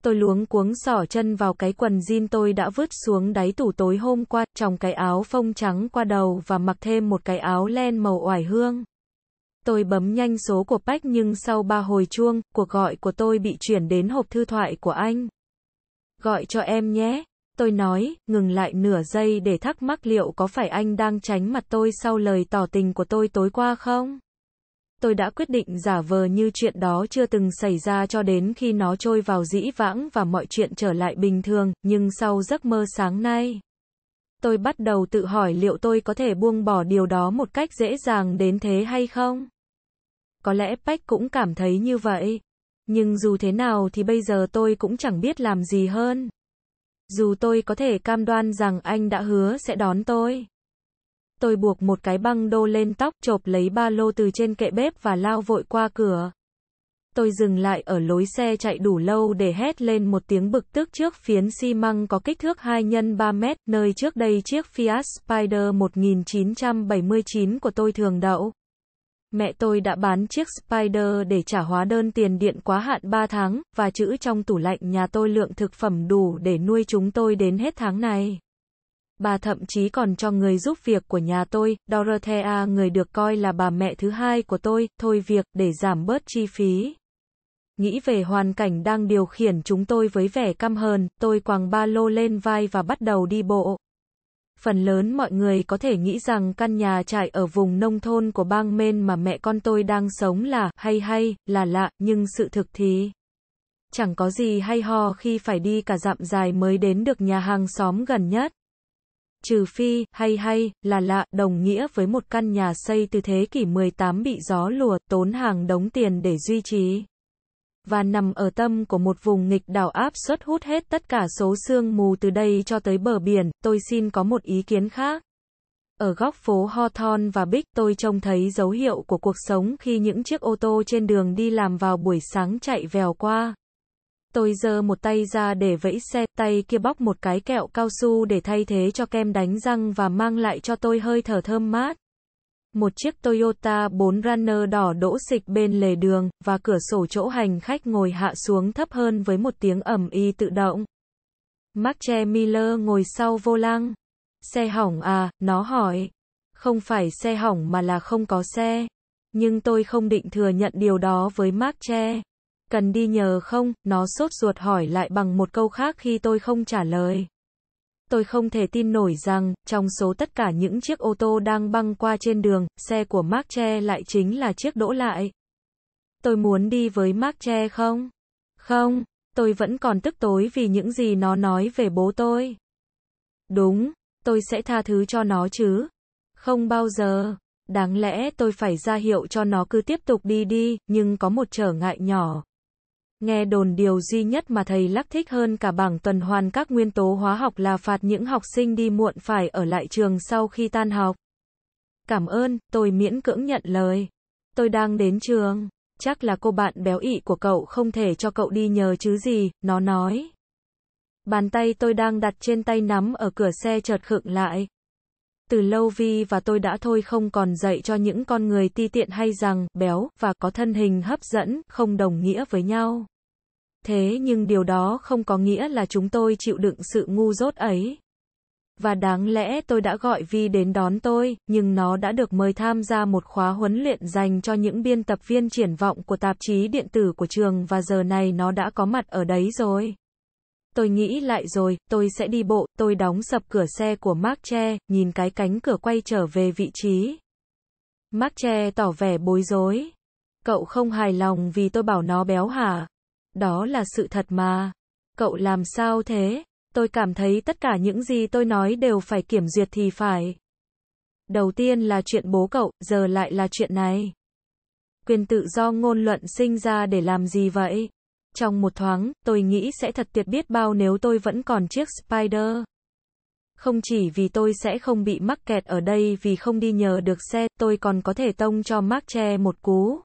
Tôi luống cuống sỏ chân vào cái quần jean tôi đã vứt xuống đáy tủ tối hôm qua, trong cái áo phông trắng qua đầu và mặc thêm một cái áo len màu oải hương. Tôi bấm nhanh số của Bách nhưng sau ba hồi chuông, cuộc gọi của tôi bị chuyển đến hộp thư thoại của anh. Gọi cho em nhé. Tôi nói, ngừng lại nửa giây để thắc mắc liệu có phải anh đang tránh mặt tôi sau lời tỏ tình của tôi tối qua không? Tôi đã quyết định giả vờ như chuyện đó chưa từng xảy ra cho đến khi nó trôi vào dĩ vãng và mọi chuyện trở lại bình thường, nhưng sau giấc mơ sáng nay, tôi bắt đầu tự hỏi liệu tôi có thể buông bỏ điều đó một cách dễ dàng đến thế hay không? Có lẽ Peck cũng cảm thấy như vậy. Nhưng dù thế nào thì bây giờ tôi cũng chẳng biết làm gì hơn. Dù tôi có thể cam đoan rằng anh đã hứa sẽ đón tôi. Tôi buộc một cái băng đô lên tóc, chộp lấy ba lô từ trên kệ bếp và lao vội qua cửa. Tôi dừng lại ở lối xe chạy đủ lâu để hét lên một tiếng bực tức trước phiến xi măng có kích thước 2 x 3 mét, nơi trước đây chiếc Fiat Spider 1979 của tôi thường đậu. Mẹ tôi đã bán chiếc Spider để trả hóa đơn tiền điện quá hạn 3 tháng, và chữ trong tủ lạnh nhà tôi lượng thực phẩm đủ để nuôi chúng tôi đến hết tháng này. Bà thậm chí còn cho người giúp việc của nhà tôi, Dorothea người được coi là bà mẹ thứ hai của tôi, thôi việc, để giảm bớt chi phí. Nghĩ về hoàn cảnh đang điều khiển chúng tôi với vẻ căm hờn, tôi quàng ba lô lên vai và bắt đầu đi bộ. Phần lớn mọi người có thể nghĩ rằng căn nhà trại ở vùng nông thôn của bang Maine mà mẹ con tôi đang sống là hay hay, là lạ, nhưng sự thực thì chẳng có gì hay ho khi phải đi cả dặm dài mới đến được nhà hàng xóm gần nhất. Trừ phi, hay hay, là lạ, đồng nghĩa với một căn nhà xây từ thế kỷ 18 bị gió lùa, tốn hàng đống tiền để duy trì và nằm ở tâm của một vùng nghịch đảo áp suất hút hết tất cả số sương mù từ đây cho tới bờ biển, tôi xin có một ý kiến khác. Ở góc phố Hawthorne và Bích, tôi trông thấy dấu hiệu của cuộc sống khi những chiếc ô tô trên đường đi làm vào buổi sáng chạy vèo qua. Tôi giơ một tay ra để vẫy xe, tay kia bóc một cái kẹo cao su để thay thế cho kem đánh răng và mang lại cho tôi hơi thở thơm mát một chiếc Toyota 4 Runner đỏ đỗ xịch bên lề đường, và cửa sổ chỗ hành khách ngồi hạ xuống thấp hơn với một tiếng ẩm y tự động. Marche Miller ngồi sau vô lăng. Xe hỏng à, nó hỏi. Không phải xe hỏng mà là không có xe. Nhưng tôi không định thừa nhận điều đó với Marche. Cần đi nhờ không, nó sốt ruột hỏi lại bằng một câu khác khi tôi không trả lời tôi không thể tin nổi rằng, trong số tất cả những chiếc ô tô đang băng qua trên đường, xe của Mark Che lại chính là chiếc đỗ lại. Tôi muốn đi với Mark Che không? Không, tôi vẫn còn tức tối vì những gì nó nói về bố tôi. Đúng, tôi sẽ tha thứ cho nó chứ. Không bao giờ. Đáng lẽ tôi phải ra hiệu cho nó cứ tiếp tục đi đi, nhưng có một trở ngại nhỏ, Nghe đồn điều duy nhất mà thầy Lắc thích hơn cả bảng tuần hoàn các nguyên tố hóa học là phạt những học sinh đi muộn phải ở lại trường sau khi tan học. Cảm ơn, tôi miễn cưỡng nhận lời. Tôi đang đến trường. Chắc là cô bạn béo ị của cậu không thể cho cậu đi nhờ chứ gì, nó nói. Bàn tay tôi đang đặt trên tay nắm ở cửa xe chợt khựng lại. Từ lâu Vi và tôi đã thôi không còn dạy cho những con người ti tiện hay rằng béo và có thân hình hấp dẫn không đồng nghĩa với nhau. Thế nhưng điều đó không có nghĩa là chúng tôi chịu đựng sự ngu dốt ấy. Và đáng lẽ tôi đã gọi Vi đến đón tôi, nhưng nó đã được mời tham gia một khóa huấn luyện dành cho những biên tập viên triển vọng của tạp chí điện tử của trường và giờ này nó đã có mặt ở đấy rồi. Tôi nghĩ lại rồi, tôi sẽ đi bộ, tôi đóng sập cửa xe của Mark Che, nhìn cái cánh cửa quay trở về vị trí. Mark Che tỏ vẻ bối rối. Cậu không hài lòng vì tôi bảo nó béo hả? Đó là sự thật mà. Cậu làm sao thế? Tôi cảm thấy tất cả những gì tôi nói đều phải kiểm duyệt thì phải. Đầu tiên là chuyện bố cậu, giờ lại là chuyện này. Quyền tự do ngôn luận sinh ra để làm gì vậy? Trong một thoáng, tôi nghĩ sẽ thật tuyệt biết bao nếu tôi vẫn còn chiếc Spider. Không chỉ vì tôi sẽ không bị mắc kẹt ở đây vì không đi nhờ được xe, tôi còn có thể tông cho Mark Che một cú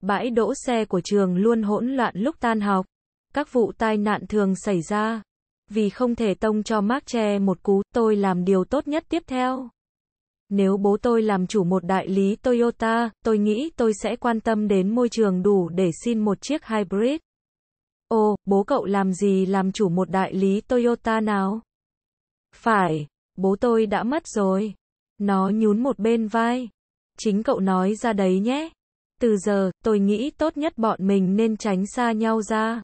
bãi đỗ xe của trường luôn hỗn loạn lúc tan học. Các vụ tai nạn thường xảy ra. Vì không thể tông cho mác tre một cú, tôi làm điều tốt nhất tiếp theo. Nếu bố tôi làm chủ một đại lý Toyota, tôi nghĩ tôi sẽ quan tâm đến môi trường đủ để xin một chiếc hybrid. Ồ, bố cậu làm gì làm chủ một đại lý Toyota nào? Phải, bố tôi đã mất rồi. Nó nhún một bên vai. Chính cậu nói ra đấy nhé từ giờ, tôi nghĩ tốt nhất bọn mình nên tránh xa nhau ra.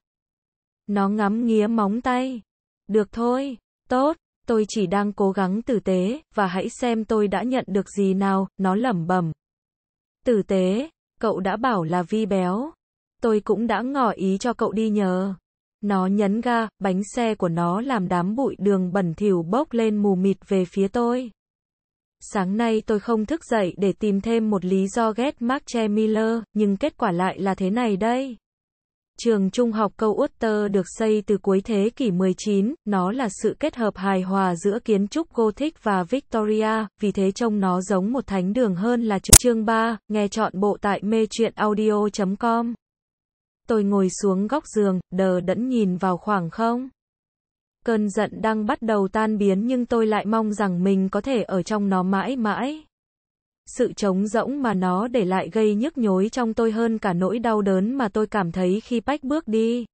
Nó ngắm nghía móng tay. Được thôi, tốt, tôi chỉ đang cố gắng tử tế, và hãy xem tôi đã nhận được gì nào, nó lẩm bẩm. Tử tế, cậu đã bảo là vi béo. Tôi cũng đã ngỏ ý cho cậu đi nhờ. Nó nhấn ga, bánh xe của nó làm đám bụi đường bẩn thỉu bốc lên mù mịt về phía tôi. Sáng nay tôi không thức dậy để tìm thêm một lý do ghét Mark Miller, nhưng kết quả lại là thế này đây. Trường trung học câu Utter được xây từ cuối thế kỷ 19, nó là sự kết hợp hài hòa giữa kiến trúc Gothic và Victoria, vì thế trông nó giống một thánh đường hơn là trường chương 3, nghe chọn bộ tại mê truyện audio.com. Tôi ngồi xuống góc giường, đờ đẫn nhìn vào khoảng không cơn giận đang bắt đầu tan biến nhưng tôi lại mong rằng mình có thể ở trong nó mãi mãi. Sự trống rỗng mà nó để lại gây nhức nhối trong tôi hơn cả nỗi đau đớn mà tôi cảm thấy khi Bách bước đi.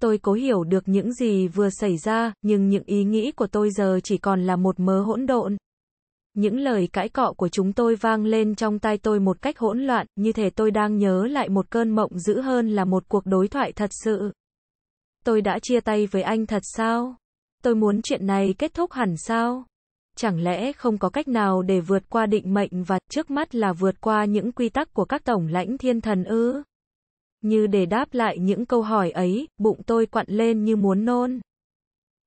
Tôi cố hiểu được những gì vừa xảy ra, nhưng những ý nghĩ của tôi giờ chỉ còn là một mớ hỗn độn. Những lời cãi cọ của chúng tôi vang lên trong tai tôi một cách hỗn loạn, như thể tôi đang nhớ lại một cơn mộng dữ hơn là một cuộc đối thoại thật sự. Tôi đã chia tay với anh thật sao? Tôi muốn chuyện này kết thúc hẳn sao? Chẳng lẽ không có cách nào để vượt qua định mệnh và trước mắt là vượt qua những quy tắc của các tổng lãnh thiên thần ư? Như để đáp lại những câu hỏi ấy, bụng tôi quặn lên như muốn nôn.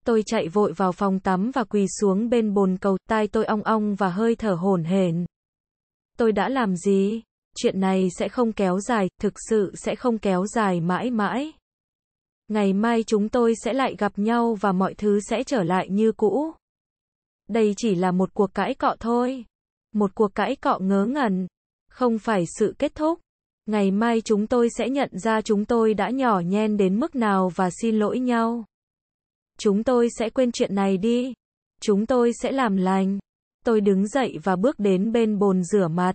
Tôi chạy vội vào phòng tắm và quỳ xuống bên bồn cầu, tai tôi ong ong và hơi thở hổn hển. Tôi đã làm gì? Chuyện này sẽ không kéo dài, thực sự sẽ không kéo dài mãi mãi. Ngày mai chúng tôi sẽ lại gặp nhau và mọi thứ sẽ trở lại như cũ. Đây chỉ là một cuộc cãi cọ thôi. Một cuộc cãi cọ ngớ ngẩn. Không phải sự kết thúc. Ngày mai chúng tôi sẽ nhận ra chúng tôi đã nhỏ nhen đến mức nào và xin lỗi nhau. Chúng tôi sẽ quên chuyện này đi. Chúng tôi sẽ làm lành. Tôi đứng dậy và bước đến bên bồn rửa mặt.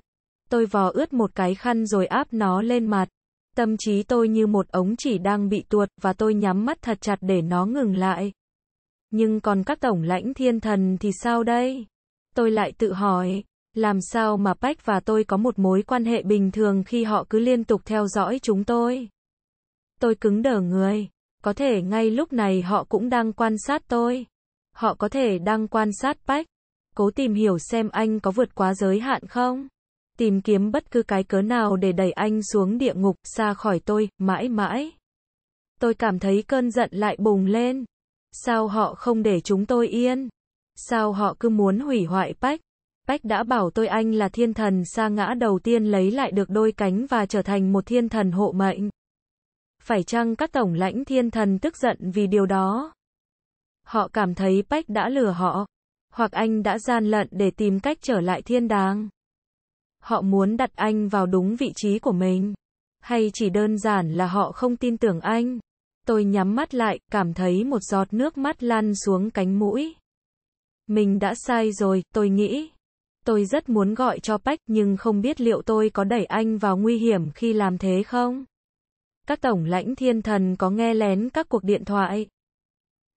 Tôi vò ướt một cái khăn rồi áp nó lên mặt. Tâm trí tôi như một ống chỉ đang bị tuột và tôi nhắm mắt thật chặt để nó ngừng lại. Nhưng còn các tổng lãnh thiên thần thì sao đây? Tôi lại tự hỏi, làm sao mà Bách và tôi có một mối quan hệ bình thường khi họ cứ liên tục theo dõi chúng tôi? Tôi cứng đờ người, có thể ngay lúc này họ cũng đang quan sát tôi. Họ có thể đang quan sát Bách, cố tìm hiểu xem anh có vượt quá giới hạn không? tìm kiếm bất cứ cái cớ nào để đẩy anh xuống địa ngục, xa khỏi tôi, mãi mãi. Tôi cảm thấy cơn giận lại bùng lên. Sao họ không để chúng tôi yên? Sao họ cứ muốn hủy hoại Bách? Bách đã bảo tôi anh là thiên thần sa ngã đầu tiên lấy lại được đôi cánh và trở thành một thiên thần hộ mệnh. Phải chăng các tổng lãnh thiên thần tức giận vì điều đó? Họ cảm thấy Bách đã lừa họ. Hoặc anh đã gian lận để tìm cách trở lại thiên đàng. Họ muốn đặt anh vào đúng vị trí của mình. Hay chỉ đơn giản là họ không tin tưởng anh. Tôi nhắm mắt lại, cảm thấy một giọt nước mắt lăn xuống cánh mũi. Mình đã sai rồi, tôi nghĩ. Tôi rất muốn gọi cho Bách nhưng không biết liệu tôi có đẩy anh vào nguy hiểm khi làm thế không. Các tổng lãnh thiên thần có nghe lén các cuộc điện thoại.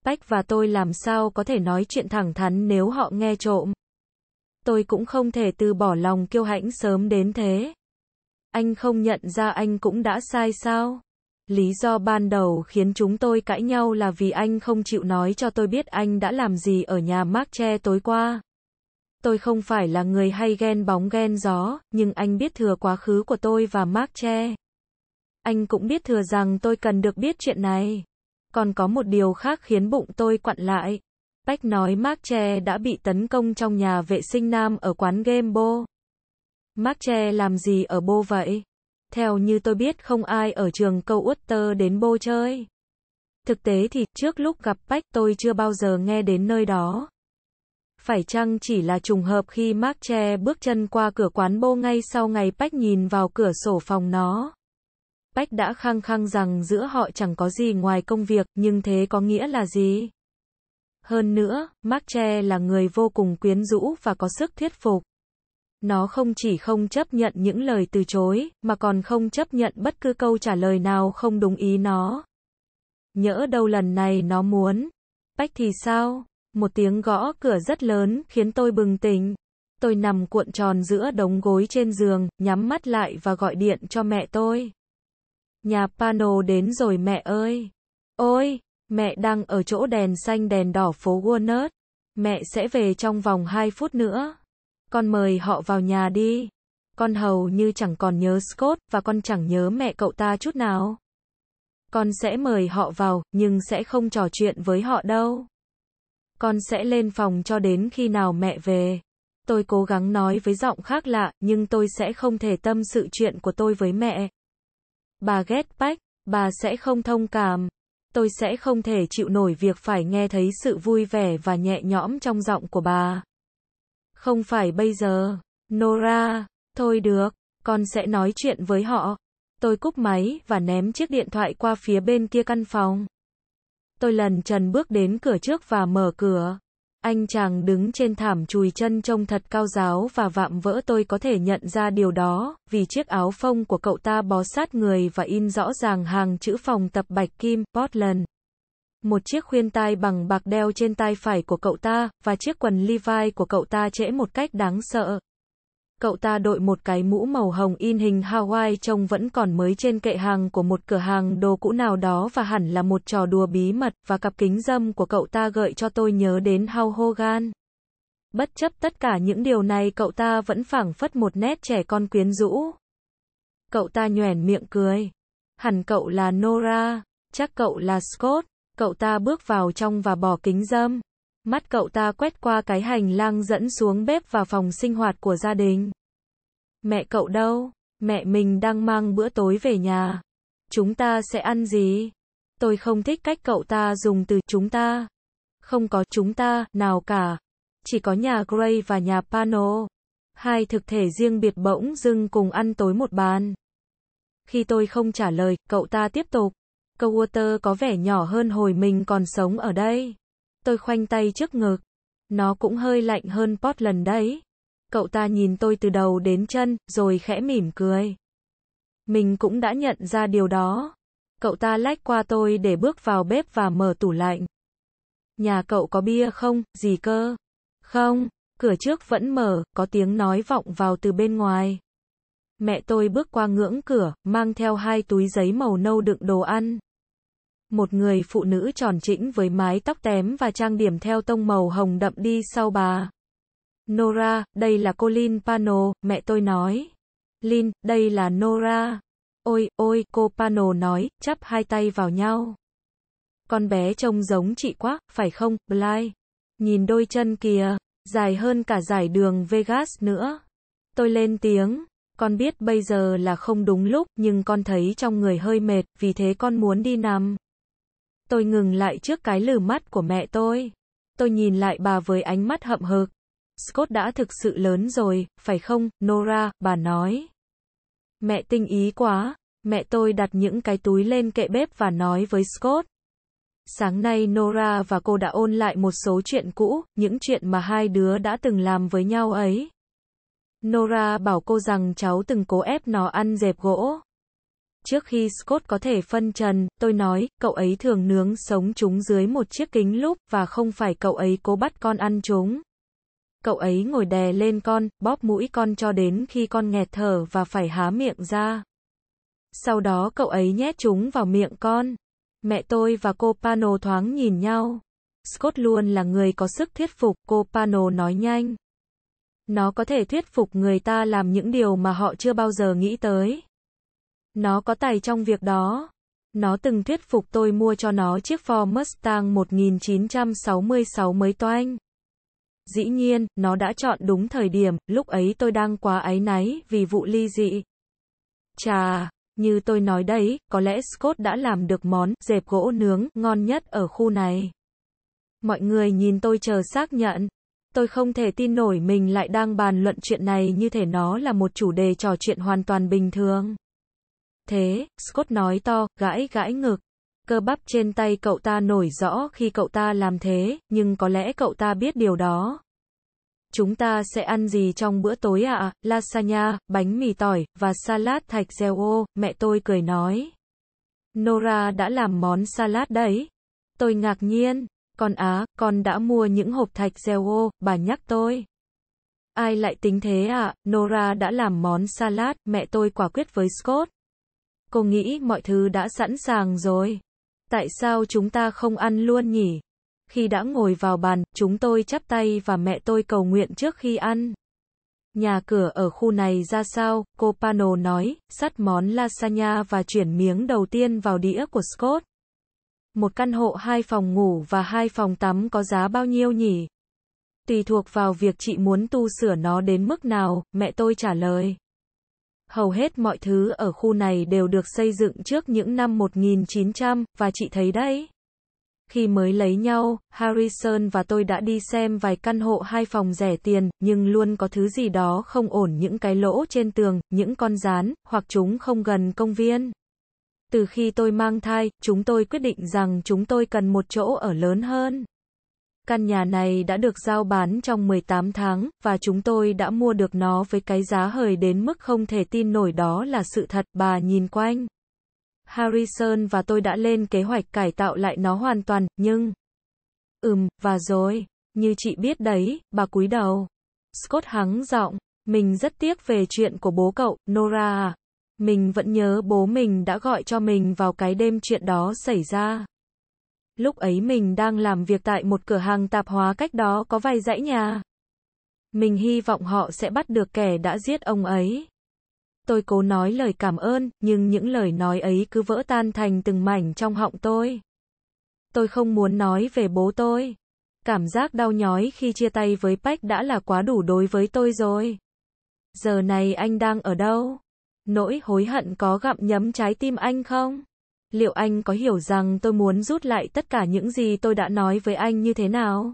Bách và tôi làm sao có thể nói chuyện thẳng thắn nếu họ nghe trộm tôi cũng không thể từ bỏ lòng kiêu hãnh sớm đến thế. Anh không nhận ra anh cũng đã sai sao? Lý do ban đầu khiến chúng tôi cãi nhau là vì anh không chịu nói cho tôi biết anh đã làm gì ở nhà mác tre tối qua. Tôi không phải là người hay ghen bóng ghen gió, nhưng anh biết thừa quá khứ của tôi và mác tre. Anh cũng biết thừa rằng tôi cần được biết chuyện này. Còn có một điều khác khiến bụng tôi quặn lại. Bách nói Mark Che đã bị tấn công trong nhà vệ sinh nam ở quán game Bo. Mark Che làm gì ở Bo vậy? Theo như tôi biết không ai ở trường câu tơ đến Bo chơi. Thực tế thì, trước lúc gặp Bách tôi chưa bao giờ nghe đến nơi đó. Phải chăng chỉ là trùng hợp khi Mark Che bước chân qua cửa quán Bo ngay sau ngày Bách nhìn vào cửa sổ phòng nó? Bách đã khăng khăng rằng giữa họ chẳng có gì ngoài công việc, nhưng thế có nghĩa là gì? Hơn nữa, Mark Che là người vô cùng quyến rũ và có sức thuyết phục. Nó không chỉ không chấp nhận những lời từ chối, mà còn không chấp nhận bất cứ câu trả lời nào không đúng ý nó. Nhỡ đâu lần này nó muốn. Bách thì sao? Một tiếng gõ cửa rất lớn khiến tôi bừng tỉnh. Tôi nằm cuộn tròn giữa đống gối trên giường, nhắm mắt lại và gọi điện cho mẹ tôi. Nhà Pano đến rồi mẹ ơi. Ôi, Mẹ đang ở chỗ đèn xanh đèn đỏ phố Walnut. Mẹ sẽ về trong vòng 2 phút nữa. Con mời họ vào nhà đi. Con hầu như chẳng còn nhớ Scott và con chẳng nhớ mẹ cậu ta chút nào. Con sẽ mời họ vào, nhưng sẽ không trò chuyện với họ đâu. Con sẽ lên phòng cho đến khi nào mẹ về. Tôi cố gắng nói với giọng khác lạ, nhưng tôi sẽ không thể tâm sự chuyện của tôi với mẹ. Bà ghét Bách, bà sẽ không thông cảm tôi sẽ không thể chịu nổi việc phải nghe thấy sự vui vẻ và nhẹ nhõm trong giọng của bà. Không phải bây giờ, Nora, thôi được, con sẽ nói chuyện với họ. Tôi cúp máy và ném chiếc điện thoại qua phía bên kia căn phòng. Tôi lần trần bước đến cửa trước và mở cửa. Anh chàng đứng trên thảm chùi chân trông thật cao giáo và vạm vỡ tôi có thể nhận ra điều đó, vì chiếc áo phông của cậu ta bó sát người và in rõ ràng hàng chữ phòng tập bạch kim, Portland. Một chiếc khuyên tai bằng bạc đeo trên tai phải của cậu ta, và chiếc quần Levi của cậu ta trễ một cách đáng sợ cậu ta đội một cái mũ màu hồng in hình Hawaii trông vẫn còn mới trên kệ hàng của một cửa hàng đồ cũ nào đó và hẳn là một trò đùa bí mật, và cặp kính dâm của cậu ta gợi cho tôi nhớ đến Hao Hogan. Bất chấp tất cả những điều này cậu ta vẫn phảng phất một nét trẻ con quyến rũ. Cậu ta nhoẻn miệng cười. Hẳn cậu là Nora, chắc cậu là Scott. Cậu ta bước vào trong và bỏ kính dâm. Mắt cậu ta quét qua cái hành lang dẫn xuống bếp và phòng sinh hoạt của gia đình. Mẹ cậu đâu? Mẹ mình đang mang bữa tối về nhà. Chúng ta sẽ ăn gì? Tôi không thích cách cậu ta dùng từ chúng ta. Không có chúng ta nào cả. Chỉ có nhà Gray và nhà Pano. Hai thực thể riêng biệt bỗng dưng cùng ăn tối một bàn. Khi tôi không trả lời, cậu ta tiếp tục. Câu Water có vẻ nhỏ hơn hồi mình còn sống ở đây. Tôi khoanh tay trước ngực. Nó cũng hơi lạnh hơn pot lần đấy. Cậu ta nhìn tôi từ đầu đến chân, rồi khẽ mỉm cười. Mình cũng đã nhận ra điều đó. Cậu ta lách qua tôi để bước vào bếp và mở tủ lạnh. Nhà cậu có bia không, gì cơ? Không, cửa trước vẫn mở, có tiếng nói vọng vào từ bên ngoài. Mẹ tôi bước qua ngưỡng cửa, mang theo hai túi giấy màu nâu đựng đồ ăn một người phụ nữ tròn trĩnh với mái tóc tém và trang điểm theo tông màu hồng đậm đi sau bà. Nora, đây là cô Lin Pano, mẹ tôi nói. Lin, đây là Nora. Ôi, ôi, cô Pano nói, chắp hai tay vào nhau. Con bé trông giống chị quá, phải không, Bly? Nhìn đôi chân kìa, dài hơn cả dải đường Vegas nữa. Tôi lên tiếng, con biết bây giờ là không đúng lúc, nhưng con thấy trong người hơi mệt, vì thế con muốn đi nằm. Tôi ngừng lại trước cái lử mắt của mẹ tôi. Tôi nhìn lại bà với ánh mắt hậm hực. Scott đã thực sự lớn rồi, phải không, Nora, bà nói. Mẹ tinh ý quá. Mẹ tôi đặt những cái túi lên kệ bếp và nói với Scott. Sáng nay Nora và cô đã ôn lại một số chuyện cũ, những chuyện mà hai đứa đã từng làm với nhau ấy. Nora bảo cô rằng cháu từng cố ép nó ăn dẹp gỗ. Trước khi Scott có thể phân trần, tôi nói, cậu ấy thường nướng sống chúng dưới một chiếc kính lúp, và không phải cậu ấy cố bắt con ăn chúng. Cậu ấy ngồi đè lên con, bóp mũi con cho đến khi con nghẹt thở và phải há miệng ra. Sau đó cậu ấy nhét chúng vào miệng con. Mẹ tôi và cô Pano thoáng nhìn nhau. Scott luôn là người có sức thuyết phục, cô Pano nói nhanh. Nó có thể thuyết phục người ta làm những điều mà họ chưa bao giờ nghĩ tới. Nó có tài trong việc đó. Nó từng thuyết phục tôi mua cho nó chiếc Ford Mustang 1966 mới toanh. Dĩ nhiên, nó đã chọn đúng thời điểm, lúc ấy tôi đang quá áy náy vì vụ ly dị. Chà, như tôi nói đấy, có lẽ Scott đã làm được món dẹp gỗ nướng ngon nhất ở khu này. Mọi người nhìn tôi chờ xác nhận. Tôi không thể tin nổi mình lại đang bàn luận chuyện này như thể nó là một chủ đề trò chuyện hoàn toàn bình thường. Thế, Scott nói to, gãi gãi ngực. Cơ bắp trên tay cậu ta nổi rõ khi cậu ta làm thế, nhưng có lẽ cậu ta biết điều đó. Chúng ta sẽ ăn gì trong bữa tối ạ? À? Lasagna, bánh mì tỏi, và salad thạch gieo ô, mẹ tôi cười nói. Nora đã làm món salad đấy. Tôi ngạc nhiên. Con á, con đã mua những hộp thạch gieo ô, bà nhắc tôi. Ai lại tính thế ạ? À? Nora đã làm món salad, mẹ tôi quả quyết với Scott. Cô nghĩ mọi thứ đã sẵn sàng rồi. Tại sao chúng ta không ăn luôn nhỉ? Khi đã ngồi vào bàn, chúng tôi chắp tay và mẹ tôi cầu nguyện trước khi ăn. Nhà cửa ở khu này ra sao, cô Pano nói, sắt món lasagna và chuyển miếng đầu tiên vào đĩa của Scott. Một căn hộ hai phòng ngủ và hai phòng tắm có giá bao nhiêu nhỉ? Tùy thuộc vào việc chị muốn tu sửa nó đến mức nào, mẹ tôi trả lời. Hầu hết mọi thứ ở khu này đều được xây dựng trước những năm 1900, và chị thấy đấy. Khi mới lấy nhau, Harrison và tôi đã đi xem vài căn hộ hai phòng rẻ tiền, nhưng luôn có thứ gì đó không ổn những cái lỗ trên tường, những con rán, hoặc chúng không gần công viên. Từ khi tôi mang thai, chúng tôi quyết định rằng chúng tôi cần một chỗ ở lớn hơn. Căn nhà này đã được giao bán trong 18 tháng, và chúng tôi đã mua được nó với cái giá hời đến mức không thể tin nổi đó là sự thật, bà nhìn quanh. Harrison và tôi đã lên kế hoạch cải tạo lại nó hoàn toàn, nhưng... Ừm, và rồi, như chị biết đấy, bà cúi đầu. Scott hắng giọng, mình rất tiếc về chuyện của bố cậu, Nora à. Mình vẫn nhớ bố mình đã gọi cho mình vào cái đêm chuyện đó xảy ra. Lúc ấy mình đang làm việc tại một cửa hàng tạp hóa cách đó có vài dãy nhà. Mình hy vọng họ sẽ bắt được kẻ đã giết ông ấy. Tôi cố nói lời cảm ơn, nhưng những lời nói ấy cứ vỡ tan thành từng mảnh trong họng tôi. Tôi không muốn nói về bố tôi. Cảm giác đau nhói khi chia tay với Bách đã là quá đủ đối với tôi rồi. Giờ này anh đang ở đâu? Nỗi hối hận có gặm nhấm trái tim anh không? Liệu anh có hiểu rằng tôi muốn rút lại tất cả những gì tôi đã nói với anh như thế nào?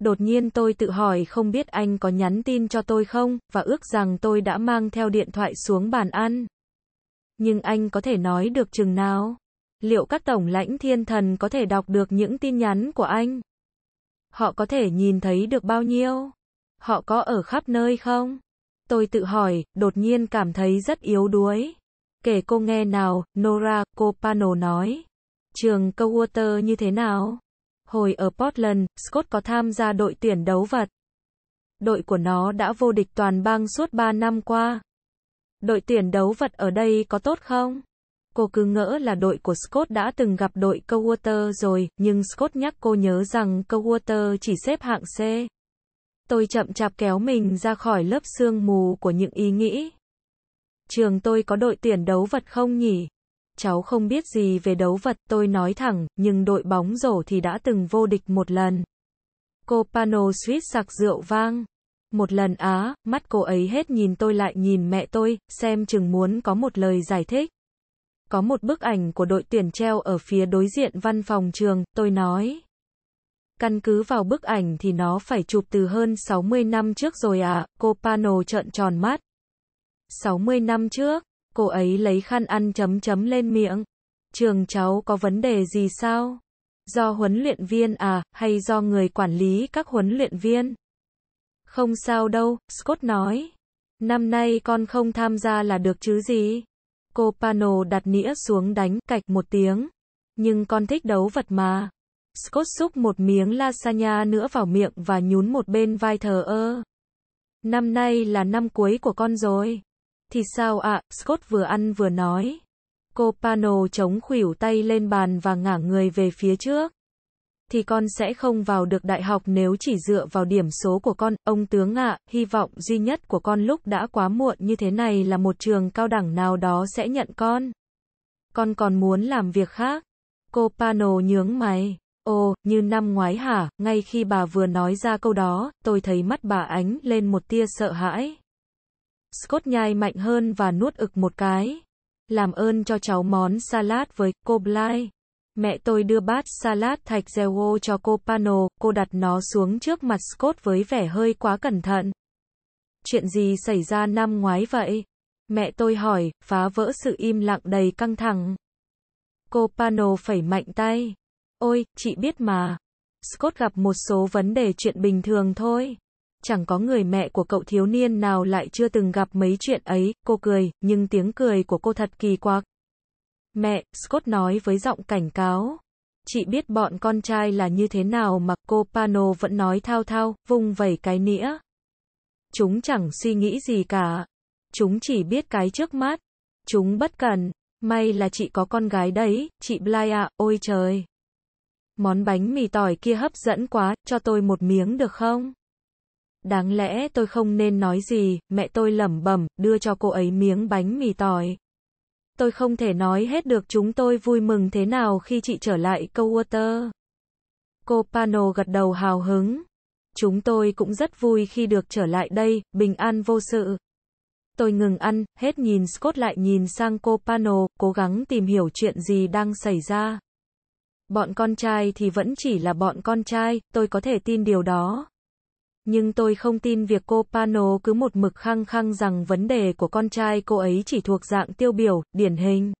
Đột nhiên tôi tự hỏi không biết anh có nhắn tin cho tôi không, và ước rằng tôi đã mang theo điện thoại xuống bàn ăn. Nhưng anh có thể nói được chừng nào? Liệu các tổng lãnh thiên thần có thể đọc được những tin nhắn của anh? Họ có thể nhìn thấy được bao nhiêu? Họ có ở khắp nơi không? Tôi tự hỏi, đột nhiên cảm thấy rất yếu đuối. Kể cô nghe nào, Nora Copano nói. Trường Cowater như thế nào? Hồi ở Portland, Scott có tham gia đội tuyển đấu vật. Đội của nó đã vô địch toàn bang suốt 3 năm qua. Đội tuyển đấu vật ở đây có tốt không? Cô cứ ngỡ là đội của Scott đã từng gặp đội Cowater rồi, nhưng Scott nhắc cô nhớ rằng Cowater chỉ xếp hạng C. Tôi chậm chạp kéo mình ra khỏi lớp sương mù của những ý nghĩ trường tôi có đội tuyển đấu vật không nhỉ? Cháu không biết gì về đấu vật, tôi nói thẳng, nhưng đội bóng rổ thì đã từng vô địch một lần. Cô Pano suýt sặc rượu vang. Một lần á, mắt cô ấy hết nhìn tôi lại nhìn mẹ tôi, xem chừng muốn có một lời giải thích. Có một bức ảnh của đội tuyển treo ở phía đối diện văn phòng trường, tôi nói. Căn cứ vào bức ảnh thì nó phải chụp từ hơn 60 năm trước rồi à, cô Pano trợn tròn mắt. 60 năm trước, cô ấy lấy khăn ăn chấm chấm lên miệng. Trường cháu có vấn đề gì sao? Do huấn luyện viên à, hay do người quản lý các huấn luyện viên? Không sao đâu, Scott nói. Năm nay con không tham gia là được chứ gì? Cô Pano đặt nĩa xuống đánh cạch một tiếng. Nhưng con thích đấu vật mà. Scott xúc một miếng lasagna nữa vào miệng và nhún một bên vai thờ ơ. Năm nay là năm cuối của con rồi. Thì sao ạ, Scott vừa ăn vừa nói. Cô Pano chống khuỷu tay lên bàn và ngả người về phía trước. Thì con sẽ không vào được đại học nếu chỉ dựa vào điểm số của con, ông tướng ạ, hy vọng duy nhất của con lúc đã quá muộn như thế này là một trường cao đẳng nào đó sẽ nhận con. Con còn muốn làm việc khác. Cô Pano nhướng mày. Ồ, như năm ngoái hả, ngay khi bà vừa nói ra câu đó, tôi thấy mắt bà ánh lên một tia sợ hãi. Scott nhai mạnh hơn và nuốt ực một cái. Làm ơn cho cháu món salad với cô Bly. Mẹ tôi đưa bát salad thạch Zewo cho cô Pano, cô đặt nó xuống trước mặt Scott với vẻ hơi quá cẩn thận. Chuyện gì xảy ra năm ngoái vậy? Mẹ tôi hỏi, phá vỡ sự im lặng đầy căng thẳng. Cô Pano phẩy mạnh tay. Ôi, chị biết mà. Scott gặp một số vấn đề chuyện bình thường thôi chẳng có người mẹ của cậu thiếu niên nào lại chưa từng gặp mấy chuyện ấy, cô cười, nhưng tiếng cười của cô thật kỳ quặc. Mẹ, Scott nói với giọng cảnh cáo. Chị biết bọn con trai là như thế nào mà cô Pano vẫn nói thao thao, vung vẩy cái nĩa. Chúng chẳng suy nghĩ gì cả. Chúng chỉ biết cái trước mắt. Chúng bất cần. May là chị có con gái đấy, chị Bly ạ, ôi trời. Món bánh mì tỏi kia hấp dẫn quá, cho tôi một miếng được không? Đáng lẽ tôi không nên nói gì, mẹ tôi lẩm bẩm, đưa cho cô ấy miếng bánh mì tỏi. Tôi không thể nói hết được chúng tôi vui mừng thế nào khi chị trở lại câu water. Cô Pano gật đầu hào hứng. Chúng tôi cũng rất vui khi được trở lại đây, bình an vô sự. Tôi ngừng ăn, hết nhìn Scott lại nhìn sang cô Pano, cố gắng tìm hiểu chuyện gì đang xảy ra. Bọn con trai thì vẫn chỉ là bọn con trai, tôi có thể tin điều đó nhưng tôi không tin việc cô Pano cứ một mực khăng khăng rằng vấn đề của con trai cô ấy chỉ thuộc dạng tiêu biểu, điển hình.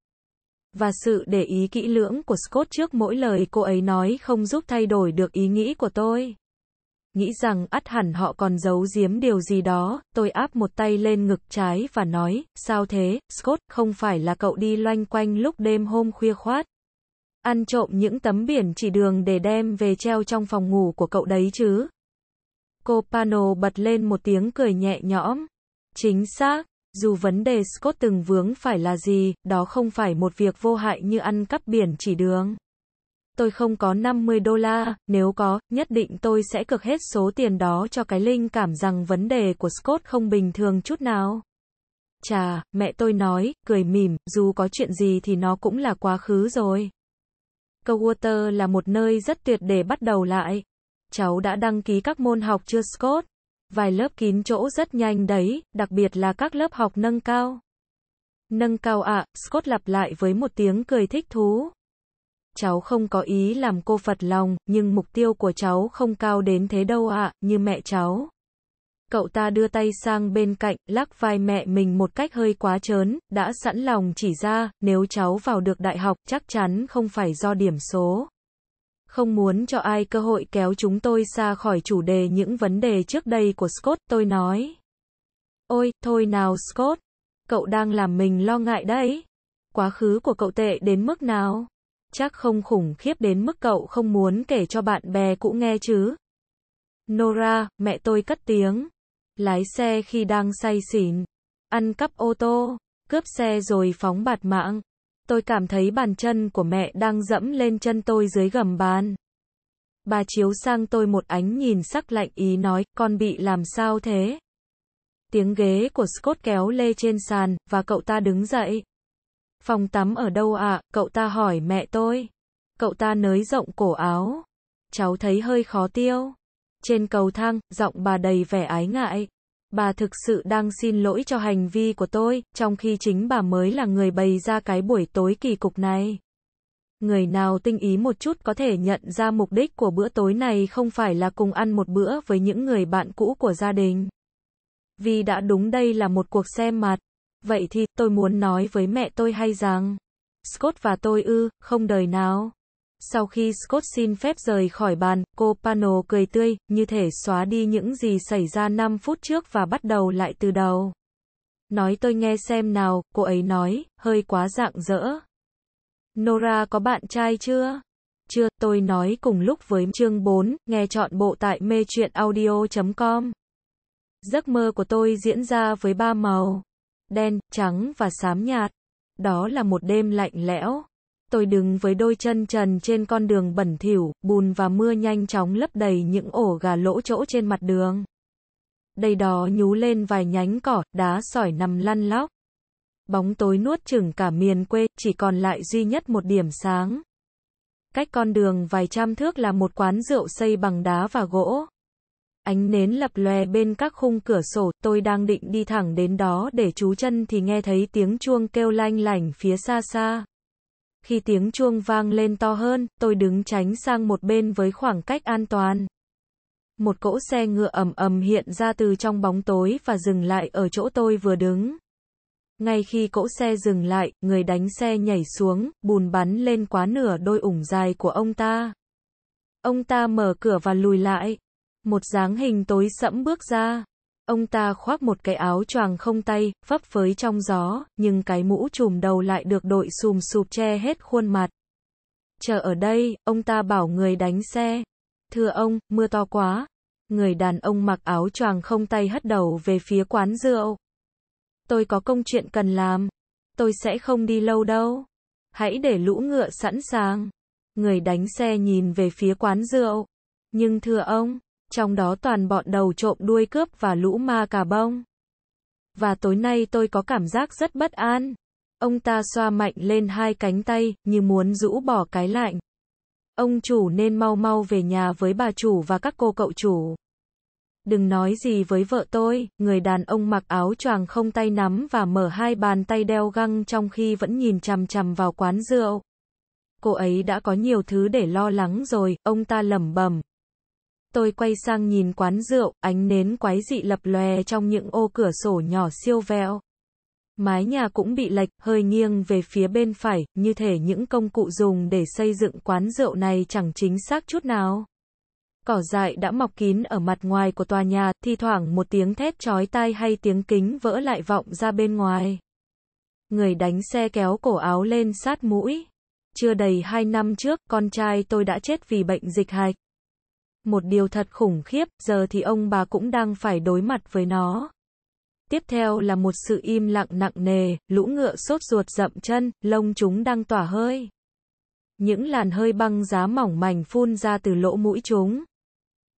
Và sự để ý kỹ lưỡng của Scott trước mỗi lời cô ấy nói không giúp thay đổi được ý nghĩ của tôi. Nghĩ rằng ắt hẳn họ còn giấu giếm điều gì đó, tôi áp một tay lên ngực trái và nói, sao thế, Scott, không phải là cậu đi loanh quanh lúc đêm hôm khuya khoát. Ăn trộm những tấm biển chỉ đường để đem về treo trong phòng ngủ của cậu đấy chứ, Copano bật lên một tiếng cười nhẹ nhõm. Chính xác, dù vấn đề Scott từng vướng phải là gì, đó không phải một việc vô hại như ăn cắp biển chỉ đường. Tôi không có 50 đô la, nếu có, nhất định tôi sẽ cực hết số tiền đó cho cái linh cảm rằng vấn đề của Scott không bình thường chút nào. Chà, mẹ tôi nói, cười mỉm, dù có chuyện gì thì nó cũng là quá khứ rồi. Coldwater là một nơi rất tuyệt để bắt đầu lại cháu đã đăng ký các môn học chưa Scott? Vài lớp kín chỗ rất nhanh đấy, đặc biệt là các lớp học nâng cao. Nâng cao ạ, à, Scott lặp lại với một tiếng cười thích thú. Cháu không có ý làm cô phật lòng, nhưng mục tiêu của cháu không cao đến thế đâu ạ, à, như mẹ cháu. Cậu ta đưa tay sang bên cạnh, lắc vai mẹ mình một cách hơi quá chớn đã sẵn lòng chỉ ra, nếu cháu vào được đại học chắc chắn không phải do điểm số không muốn cho ai cơ hội kéo chúng tôi xa khỏi chủ đề những vấn đề trước đây của Scott, tôi nói. Ôi, thôi nào Scott, cậu đang làm mình lo ngại đấy. Quá khứ của cậu tệ đến mức nào? Chắc không khủng khiếp đến mức cậu không muốn kể cho bạn bè cũ nghe chứ. Nora, mẹ tôi cất tiếng. Lái xe khi đang say xỉn. Ăn cắp ô tô, cướp xe rồi phóng bạt mạng. Tôi cảm thấy bàn chân của mẹ đang dẫm lên chân tôi dưới gầm bàn. Bà chiếu sang tôi một ánh nhìn sắc lạnh ý nói, con bị làm sao thế? Tiếng ghế của Scott kéo lê trên sàn, và cậu ta đứng dậy. Phòng tắm ở đâu ạ? À? Cậu ta hỏi mẹ tôi. Cậu ta nới rộng cổ áo. Cháu thấy hơi khó tiêu. Trên cầu thang, giọng bà đầy vẻ ái ngại bà thực sự đang xin lỗi cho hành vi của tôi, trong khi chính bà mới là người bày ra cái buổi tối kỳ cục này. Người nào tinh ý một chút có thể nhận ra mục đích của bữa tối này không phải là cùng ăn một bữa với những người bạn cũ của gia đình. Vì đã đúng đây là một cuộc xem mặt. Vậy thì, tôi muốn nói với mẹ tôi hay rằng, Scott và tôi ư, không đời nào. Sau khi Scott xin phép rời khỏi bàn, cô Pano cười tươi, như thể xóa đi những gì xảy ra 5 phút trước và bắt đầu lại từ đầu. Nói tôi nghe xem nào, cô ấy nói, hơi quá rạng rỡ. Nora có bạn trai chưa? Chưa, tôi nói cùng lúc với chương 4, nghe chọn bộ tại mê chuyện audio.com. Giấc mơ của tôi diễn ra với ba màu, đen, trắng và xám nhạt. Đó là một đêm lạnh lẽo tôi đứng với đôi chân trần trên con đường bẩn thỉu, bùn và mưa nhanh chóng lấp đầy những ổ gà lỗ chỗ trên mặt đường. Đây đó nhú lên vài nhánh cỏ, đá sỏi nằm lăn lóc. Bóng tối nuốt chửng cả miền quê, chỉ còn lại duy nhất một điểm sáng. Cách con đường vài trăm thước là một quán rượu xây bằng đá và gỗ. Ánh nến lập lòe bên các khung cửa sổ, tôi đang định đi thẳng đến đó để chú chân thì nghe thấy tiếng chuông kêu lanh lảnh phía xa xa. Khi tiếng chuông vang lên to hơn, tôi đứng tránh sang một bên với khoảng cách an toàn. Một cỗ xe ngựa ầm ầm hiện ra từ trong bóng tối và dừng lại ở chỗ tôi vừa đứng. Ngay khi cỗ xe dừng lại, người đánh xe nhảy xuống, bùn bắn lên quá nửa đôi ủng dài của ông ta. Ông ta mở cửa và lùi lại. Một dáng hình tối sẫm bước ra. Ông ta khoác một cái áo choàng không tay, phấp phới trong gió, nhưng cái mũ trùm đầu lại được đội xùm sụp che hết khuôn mặt. Chờ ở đây, ông ta bảo người đánh xe. Thưa ông, mưa to quá. Người đàn ông mặc áo choàng không tay hất đầu về phía quán rượu. Tôi có công chuyện cần làm. Tôi sẽ không đi lâu đâu. Hãy để lũ ngựa sẵn sàng. Người đánh xe nhìn về phía quán rượu. Nhưng thưa ông, trong đó toàn bọn đầu trộm đuôi cướp và lũ ma cà bông. Và tối nay tôi có cảm giác rất bất an. Ông ta xoa mạnh lên hai cánh tay, như muốn rũ bỏ cái lạnh. Ông chủ nên mau mau về nhà với bà chủ và các cô cậu chủ. Đừng nói gì với vợ tôi, người đàn ông mặc áo choàng không tay nắm và mở hai bàn tay đeo găng trong khi vẫn nhìn chằm chằm vào quán rượu. Cô ấy đã có nhiều thứ để lo lắng rồi, ông ta lẩm bẩm, tôi quay sang nhìn quán rượu, ánh nến quái dị lập lòe trong những ô cửa sổ nhỏ siêu vẹo. Mái nhà cũng bị lệch, hơi nghiêng về phía bên phải, như thể những công cụ dùng để xây dựng quán rượu này chẳng chính xác chút nào. Cỏ dại đã mọc kín ở mặt ngoài của tòa nhà, thi thoảng một tiếng thét chói tai hay tiếng kính vỡ lại vọng ra bên ngoài. Người đánh xe kéo cổ áo lên sát mũi. Chưa đầy hai năm trước, con trai tôi đã chết vì bệnh dịch hạch một điều thật khủng khiếp, giờ thì ông bà cũng đang phải đối mặt với nó. Tiếp theo là một sự im lặng nặng nề, lũ ngựa sốt ruột dậm chân, lông chúng đang tỏa hơi. Những làn hơi băng giá mỏng mảnh phun ra từ lỗ mũi chúng.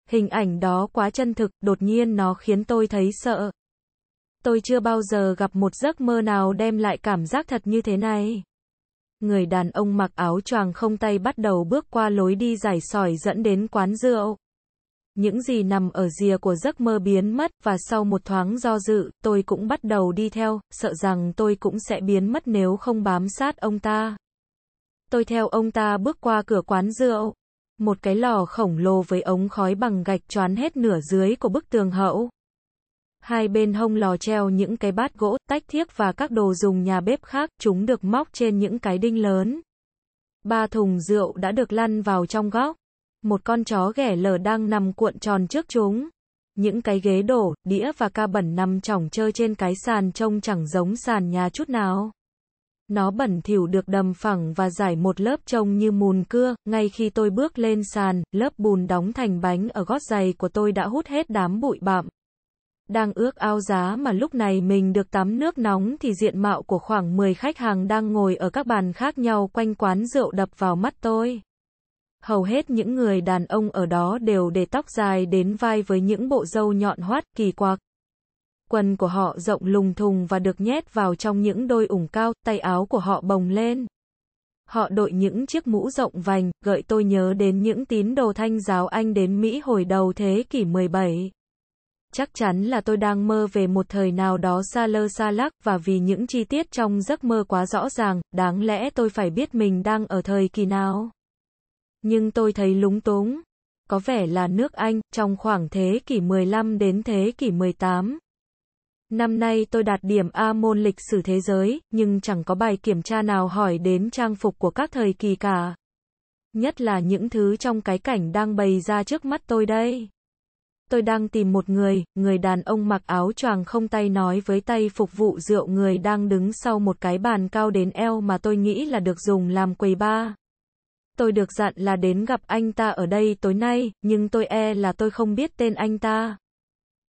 Hình ảnh đó quá chân thực, đột nhiên nó khiến tôi thấy sợ. Tôi chưa bao giờ gặp một giấc mơ nào đem lại cảm giác thật như thế này người đàn ông mặc áo choàng không tay bắt đầu bước qua lối đi dài sỏi dẫn đến quán rượu. Những gì nằm ở rìa của giấc mơ biến mất, và sau một thoáng do dự, tôi cũng bắt đầu đi theo, sợ rằng tôi cũng sẽ biến mất nếu không bám sát ông ta. Tôi theo ông ta bước qua cửa quán rượu. Một cái lò khổng lồ với ống khói bằng gạch choán hết nửa dưới của bức tường hậu hai bên hông lò treo những cái bát gỗ, tách thiếc và các đồ dùng nhà bếp khác, chúng được móc trên những cái đinh lớn. Ba thùng rượu đã được lăn vào trong góc. Một con chó ghẻ lở đang nằm cuộn tròn trước chúng. Những cái ghế đổ, đĩa và ca bẩn nằm chỏng chơi trên cái sàn trông chẳng giống sàn nhà chút nào. Nó bẩn thỉu được đầm phẳng và giải một lớp trông như mùn cưa, ngay khi tôi bước lên sàn, lớp bùn đóng thành bánh ở gót giày của tôi đã hút hết đám bụi bặm đang ước ao giá mà lúc này mình được tắm nước nóng thì diện mạo của khoảng 10 khách hàng đang ngồi ở các bàn khác nhau quanh quán rượu đập vào mắt tôi. Hầu hết những người đàn ông ở đó đều để tóc dài đến vai với những bộ râu nhọn hoắt kỳ quặc. Quần của họ rộng lùng thùng và được nhét vào trong những đôi ủng cao, tay áo của họ bồng lên. Họ đội những chiếc mũ rộng vành, gợi tôi nhớ đến những tín đồ thanh giáo Anh đến Mỹ hồi đầu thế kỷ 17 chắc chắn là tôi đang mơ về một thời nào đó xa lơ xa lắc và vì những chi tiết trong giấc mơ quá rõ ràng, đáng lẽ tôi phải biết mình đang ở thời kỳ nào. Nhưng tôi thấy lúng túng. Có vẻ là nước Anh, trong khoảng thế kỷ 15 đến thế kỷ 18. Năm nay tôi đạt điểm A môn lịch sử thế giới, nhưng chẳng có bài kiểm tra nào hỏi đến trang phục của các thời kỳ cả. Nhất là những thứ trong cái cảnh đang bày ra trước mắt tôi đây tôi đang tìm một người, người đàn ông mặc áo choàng không tay nói với tay phục vụ rượu người đang đứng sau một cái bàn cao đến eo mà tôi nghĩ là được dùng làm quầy bar. Tôi được dặn là đến gặp anh ta ở đây tối nay, nhưng tôi e là tôi không biết tên anh ta.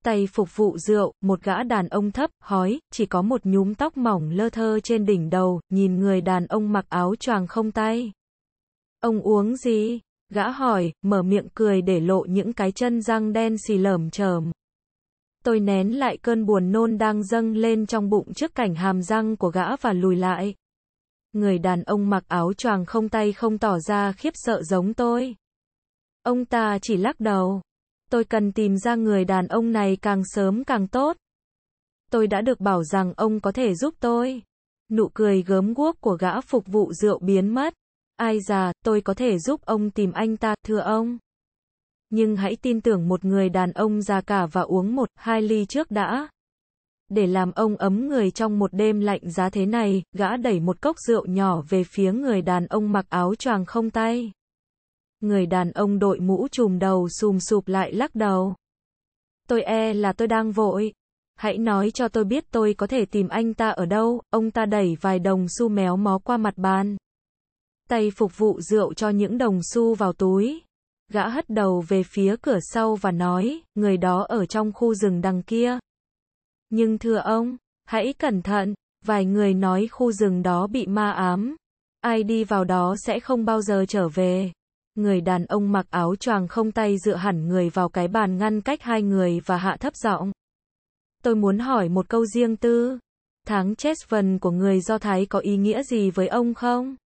Tay phục vụ rượu, một gã đàn ông thấp, hói, chỉ có một nhúm tóc mỏng lơ thơ trên đỉnh đầu, nhìn người đàn ông mặc áo choàng không tay. Ông uống gì? Gã hỏi, mở miệng cười để lộ những cái chân răng đen xì lởm chởm. Tôi nén lại cơn buồn nôn đang dâng lên trong bụng trước cảnh hàm răng của gã và lùi lại. Người đàn ông mặc áo choàng không tay không tỏ ra khiếp sợ giống tôi. Ông ta chỉ lắc đầu. Tôi cần tìm ra người đàn ông này càng sớm càng tốt. Tôi đã được bảo rằng ông có thể giúp tôi. Nụ cười gớm guốc của gã phục vụ rượu biến mất ai già, tôi có thể giúp ông tìm anh ta, thưa ông. Nhưng hãy tin tưởng một người đàn ông già cả và uống một, hai ly trước đã. Để làm ông ấm người trong một đêm lạnh giá thế này, gã đẩy một cốc rượu nhỏ về phía người đàn ông mặc áo choàng không tay. Người đàn ông đội mũ trùm đầu xùm sụp lại lắc đầu. Tôi e là tôi đang vội. Hãy nói cho tôi biết tôi có thể tìm anh ta ở đâu, ông ta đẩy vài đồng xu méo mó qua mặt bàn tay phục vụ rượu cho những đồng xu vào túi. Gã hất đầu về phía cửa sau và nói, người đó ở trong khu rừng đằng kia. Nhưng thưa ông, hãy cẩn thận, vài người nói khu rừng đó bị ma ám. Ai đi vào đó sẽ không bao giờ trở về. Người đàn ông mặc áo choàng không tay dựa hẳn người vào cái bàn ngăn cách hai người và hạ thấp giọng. Tôi muốn hỏi một câu riêng tư. Tháng Chesvan của người Do Thái có ý nghĩa gì với ông không?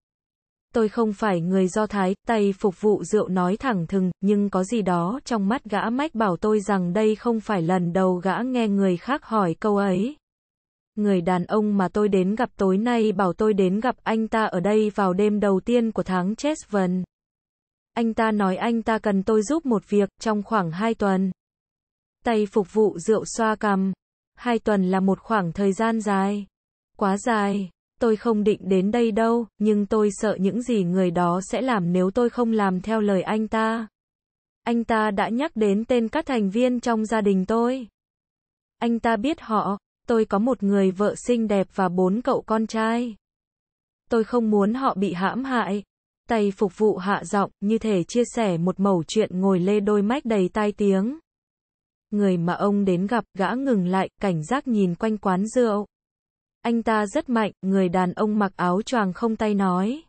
tôi không phải người Do Thái, tay phục vụ rượu nói thẳng thừng, nhưng có gì đó trong mắt gã mách bảo tôi rằng đây không phải lần đầu gã nghe người khác hỏi câu ấy. Người đàn ông mà tôi đến gặp tối nay bảo tôi đến gặp anh ta ở đây vào đêm đầu tiên của tháng Chesvan. Anh ta nói anh ta cần tôi giúp một việc trong khoảng hai tuần. Tay phục vụ rượu xoa cằm. hai tuần là một khoảng thời gian dài. Quá dài tôi không định đến đây đâu, nhưng tôi sợ những gì người đó sẽ làm nếu tôi không làm theo lời anh ta. Anh ta đã nhắc đến tên các thành viên trong gia đình tôi. Anh ta biết họ, tôi có một người vợ xinh đẹp và bốn cậu con trai. Tôi không muốn họ bị hãm hại. Tay phục vụ hạ giọng, như thể chia sẻ một mẩu chuyện ngồi lê đôi mách đầy tai tiếng. Người mà ông đến gặp gã ngừng lại, cảnh giác nhìn quanh quán rượu. Anh ta rất mạnh, người đàn ông mặc áo choàng không tay nói.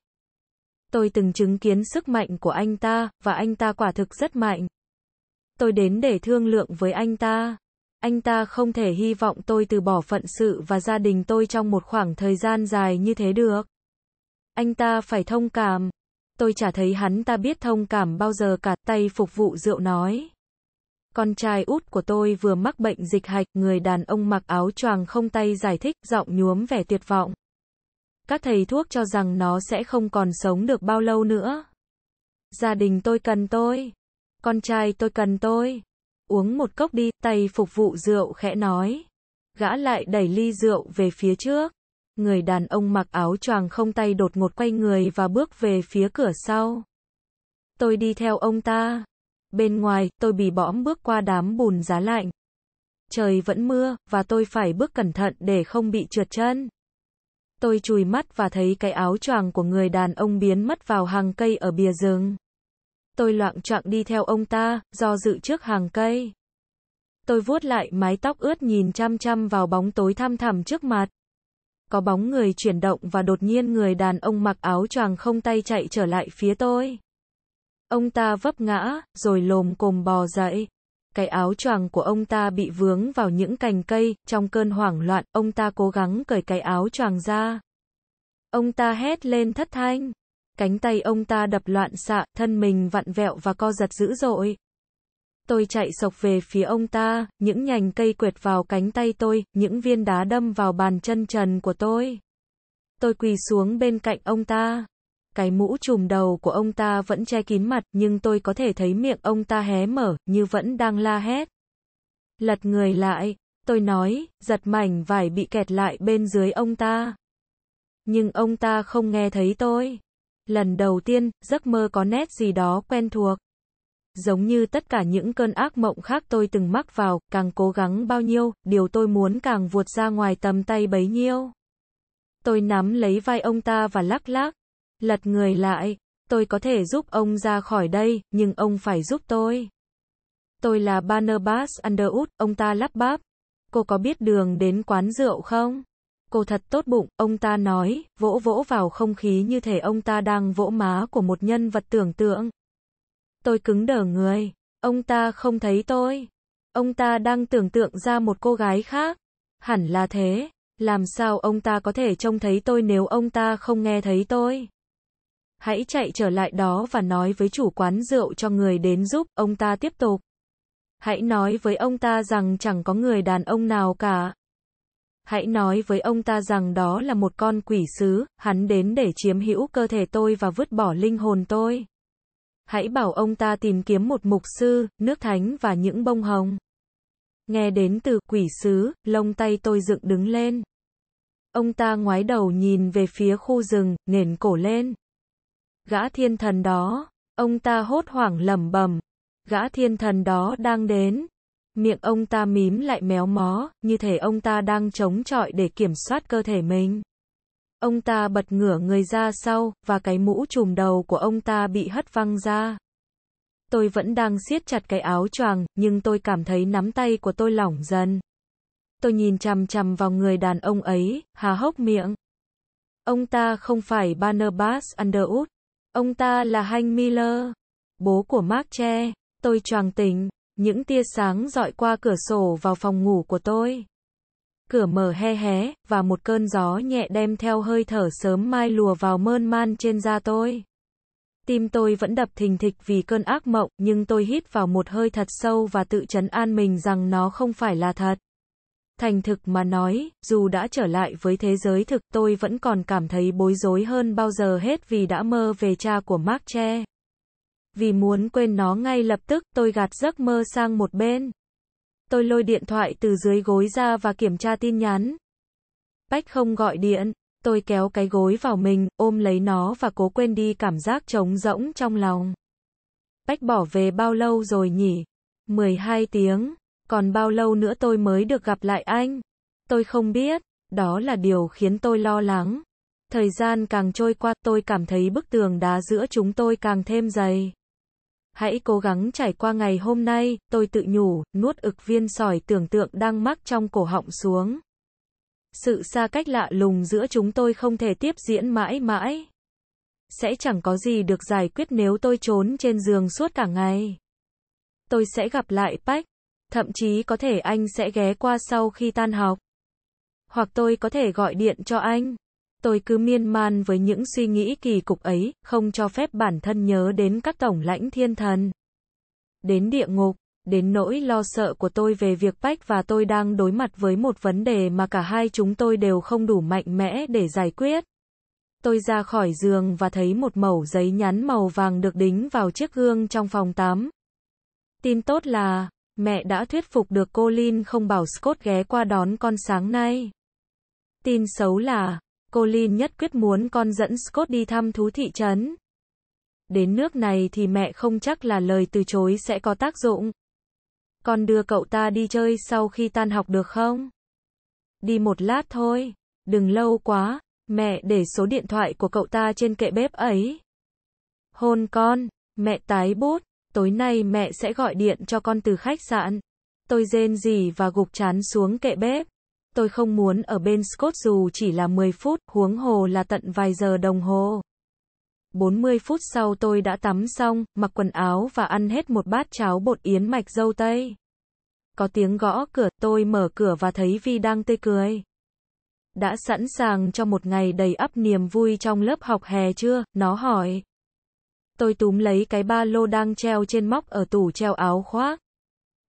Tôi từng chứng kiến sức mạnh của anh ta, và anh ta quả thực rất mạnh. Tôi đến để thương lượng với anh ta. Anh ta không thể hy vọng tôi từ bỏ phận sự và gia đình tôi trong một khoảng thời gian dài như thế được. Anh ta phải thông cảm. Tôi chả thấy hắn ta biết thông cảm bao giờ cả tay phục vụ rượu nói con trai út của tôi vừa mắc bệnh dịch hạch, người đàn ông mặc áo choàng không tay giải thích, giọng nhuốm vẻ tuyệt vọng. Các thầy thuốc cho rằng nó sẽ không còn sống được bao lâu nữa. Gia đình tôi cần tôi. Con trai tôi cần tôi. Uống một cốc đi, tay phục vụ rượu khẽ nói. Gã lại đẩy ly rượu về phía trước. Người đàn ông mặc áo choàng không tay đột ngột quay người và bước về phía cửa sau. Tôi đi theo ông ta. Bên ngoài, tôi bị bõm bước qua đám bùn giá lạnh. Trời vẫn mưa, và tôi phải bước cẩn thận để không bị trượt chân. Tôi chùi mắt và thấy cái áo choàng của người đàn ông biến mất vào hàng cây ở bìa rừng. Tôi loạn choạng đi theo ông ta, do dự trước hàng cây. Tôi vuốt lại mái tóc ướt nhìn chăm chăm vào bóng tối thăm thẳm trước mặt. Có bóng người chuyển động và đột nhiên người đàn ông mặc áo choàng không tay chạy trở lại phía tôi. Ông ta vấp ngã, rồi lồm cồm bò dậy. Cái áo choàng của ông ta bị vướng vào những cành cây, trong cơn hoảng loạn, ông ta cố gắng cởi cái áo choàng ra. Ông ta hét lên thất thanh. Cánh tay ông ta đập loạn xạ, thân mình vặn vẹo và co giật dữ dội. Tôi chạy sộc về phía ông ta, những nhành cây quệt vào cánh tay tôi, những viên đá đâm vào bàn chân trần của tôi. Tôi quỳ xuống bên cạnh ông ta. Cái mũ trùm đầu của ông ta vẫn che kín mặt, nhưng tôi có thể thấy miệng ông ta hé mở, như vẫn đang la hét. Lật người lại, tôi nói, giật mảnh vải bị kẹt lại bên dưới ông ta. Nhưng ông ta không nghe thấy tôi. Lần đầu tiên, giấc mơ có nét gì đó quen thuộc. Giống như tất cả những cơn ác mộng khác tôi từng mắc vào, càng cố gắng bao nhiêu, điều tôi muốn càng vuột ra ngoài tầm tay bấy nhiêu. Tôi nắm lấy vai ông ta và lắc lắc. Lật người lại, tôi có thể giúp ông ra khỏi đây, nhưng ông phải giúp tôi. Tôi là Barnabas Underwood, ông ta lắp bắp. Cô có biết đường đến quán rượu không? Cô thật tốt bụng, ông ta nói, vỗ vỗ vào không khí như thể ông ta đang vỗ má của một nhân vật tưởng tượng. Tôi cứng đờ người, ông ta không thấy tôi. Ông ta đang tưởng tượng ra một cô gái khác. Hẳn là thế, làm sao ông ta có thể trông thấy tôi nếu ông ta không nghe thấy tôi? Hãy chạy trở lại đó và nói với chủ quán rượu cho người đến giúp, ông ta tiếp tục. Hãy nói với ông ta rằng chẳng có người đàn ông nào cả. Hãy nói với ông ta rằng đó là một con quỷ sứ, hắn đến để chiếm hữu cơ thể tôi và vứt bỏ linh hồn tôi. Hãy bảo ông ta tìm kiếm một mục sư, nước thánh và những bông hồng. Nghe đến từ quỷ sứ, lông tay tôi dựng đứng lên. Ông ta ngoái đầu nhìn về phía khu rừng, nền cổ lên. Gã thiên thần đó, ông ta hốt hoảng lẩm bẩm, gã thiên thần đó đang đến. Miệng ông ta mím lại méo mó, như thể ông ta đang chống chọi để kiểm soát cơ thể mình. Ông ta bật ngửa người ra sau, và cái mũ trùm đầu của ông ta bị hất văng ra. Tôi vẫn đang siết chặt cái áo choàng, nhưng tôi cảm thấy nắm tay của tôi lỏng dần. Tôi nhìn chằm chằm vào người đàn ông ấy, hà hốc miệng. Ông ta không phải Barnabas Underwood, Ông ta là Hank Miller, bố của Mark Che. Tôi choàng tỉnh, những tia sáng dọi qua cửa sổ vào phòng ngủ của tôi. Cửa mở hé hé, và một cơn gió nhẹ đem theo hơi thở sớm mai lùa vào mơn man trên da tôi. Tim tôi vẫn đập thình thịch vì cơn ác mộng, nhưng tôi hít vào một hơi thật sâu và tự chấn an mình rằng nó không phải là thật. Thành thực mà nói, dù đã trở lại với thế giới thực tôi vẫn còn cảm thấy bối rối hơn bao giờ hết vì đã mơ về cha của Mark Che. Vì muốn quên nó ngay lập tức tôi gạt giấc mơ sang một bên. Tôi lôi điện thoại từ dưới gối ra và kiểm tra tin nhắn. Bách không gọi điện, tôi kéo cái gối vào mình, ôm lấy nó và cố quên đi cảm giác trống rỗng trong lòng. Bách bỏ về bao lâu rồi nhỉ? 12 tiếng còn bao lâu nữa tôi mới được gặp lại anh? Tôi không biết, đó là điều khiến tôi lo lắng. Thời gian càng trôi qua tôi cảm thấy bức tường đá giữa chúng tôi càng thêm dày. Hãy cố gắng trải qua ngày hôm nay, tôi tự nhủ, nuốt ực viên sỏi tưởng tượng đang mắc trong cổ họng xuống. Sự xa cách lạ lùng giữa chúng tôi không thể tiếp diễn mãi mãi. Sẽ chẳng có gì được giải quyết nếu tôi trốn trên giường suốt cả ngày. Tôi sẽ gặp lại Bách. Thậm chí có thể anh sẽ ghé qua sau khi tan học. Hoặc tôi có thể gọi điện cho anh. Tôi cứ miên man với những suy nghĩ kỳ cục ấy, không cho phép bản thân nhớ đến các tổng lãnh thiên thần. Đến địa ngục, đến nỗi lo sợ của tôi về việc Bách và tôi đang đối mặt với một vấn đề mà cả hai chúng tôi đều không đủ mạnh mẽ để giải quyết. Tôi ra khỏi giường và thấy một mẩu giấy nhắn màu vàng được đính vào chiếc gương trong phòng tắm. Tin tốt là, Mẹ đã thuyết phục được cô Lin không bảo Scott ghé qua đón con sáng nay. Tin xấu là, cô Lin nhất quyết muốn con dẫn Scott đi thăm thú thị trấn. Đến nước này thì mẹ không chắc là lời từ chối sẽ có tác dụng. Con đưa cậu ta đi chơi sau khi tan học được không? Đi một lát thôi, đừng lâu quá, mẹ để số điện thoại của cậu ta trên kệ bếp ấy. Hôn con, mẹ tái bút tối nay mẹ sẽ gọi điện cho con từ khách sạn. Tôi rên rỉ và gục chán xuống kệ bếp. Tôi không muốn ở bên Scott dù chỉ là 10 phút, huống hồ là tận vài giờ đồng hồ. 40 phút sau tôi đã tắm xong, mặc quần áo và ăn hết một bát cháo bột yến mạch dâu tây. Có tiếng gõ cửa, tôi mở cửa và thấy Vi đang tươi cười. Đã sẵn sàng cho một ngày đầy ắp niềm vui trong lớp học hè chưa? Nó hỏi. Tôi túm lấy cái ba lô đang treo trên móc ở tủ treo áo khoác.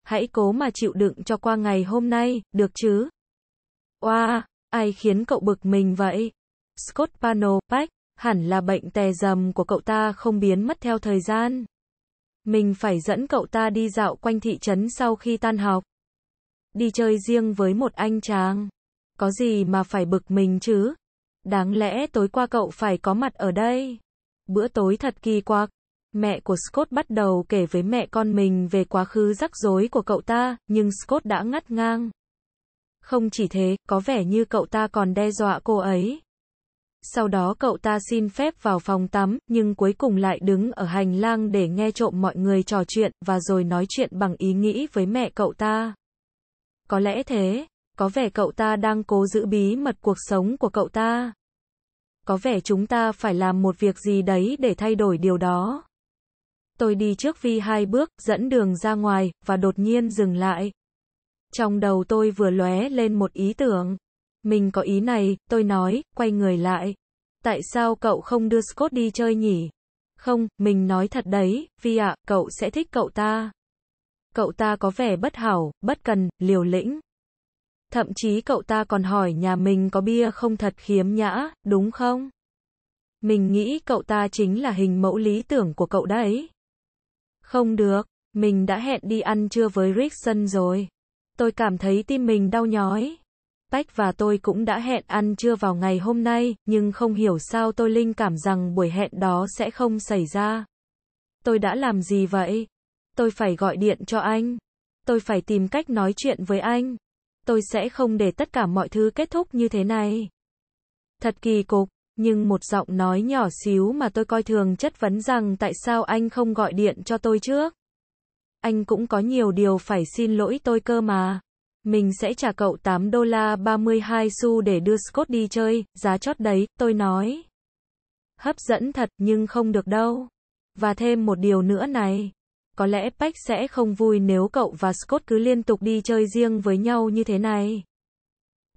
Hãy cố mà chịu đựng cho qua ngày hôm nay, được chứ? Oa, wow, ai khiến cậu bực mình vậy? Scott Pano, hẳn là bệnh tè dầm của cậu ta không biến mất theo thời gian. Mình phải dẫn cậu ta đi dạo quanh thị trấn sau khi tan học. Đi chơi riêng với một anh chàng. Có gì mà phải bực mình chứ? Đáng lẽ tối qua cậu phải có mặt ở đây. Bữa tối thật kỳ quặc. Mẹ của Scott bắt đầu kể với mẹ con mình về quá khứ rắc rối của cậu ta, nhưng Scott đã ngắt ngang. Không chỉ thế, có vẻ như cậu ta còn đe dọa cô ấy. Sau đó cậu ta xin phép vào phòng tắm, nhưng cuối cùng lại đứng ở hành lang để nghe trộm mọi người trò chuyện, và rồi nói chuyện bằng ý nghĩ với mẹ cậu ta. Có lẽ thế, có vẻ cậu ta đang cố giữ bí mật cuộc sống của cậu ta có vẻ chúng ta phải làm một việc gì đấy để thay đổi điều đó. Tôi đi trước Vi hai bước, dẫn đường ra ngoài, và đột nhiên dừng lại. Trong đầu tôi vừa lóe lên một ý tưởng. Mình có ý này, tôi nói, quay người lại. Tại sao cậu không đưa Scott đi chơi nhỉ? Không, mình nói thật đấy, Vi ạ, cậu sẽ thích cậu ta. Cậu ta có vẻ bất hảo, bất cần, liều lĩnh. Thậm chí cậu ta còn hỏi nhà mình có bia không thật khiếm nhã, đúng không? Mình nghĩ cậu ta chính là hình mẫu lý tưởng của cậu đấy. Không được, mình đã hẹn đi ăn trưa với Rickson rồi. Tôi cảm thấy tim mình đau nhói. Bách và tôi cũng đã hẹn ăn trưa vào ngày hôm nay, nhưng không hiểu sao tôi linh cảm rằng buổi hẹn đó sẽ không xảy ra. Tôi đã làm gì vậy? Tôi phải gọi điện cho anh. Tôi phải tìm cách nói chuyện với anh tôi sẽ không để tất cả mọi thứ kết thúc như thế này. Thật kỳ cục, nhưng một giọng nói nhỏ xíu mà tôi coi thường chất vấn rằng tại sao anh không gọi điện cho tôi trước. Anh cũng có nhiều điều phải xin lỗi tôi cơ mà. Mình sẽ trả cậu 8 đô la 32 xu để đưa Scott đi chơi, giá chót đấy, tôi nói. Hấp dẫn thật nhưng không được đâu. Và thêm một điều nữa này có lẽ Pack sẽ không vui nếu cậu và Scott cứ liên tục đi chơi riêng với nhau như thế này.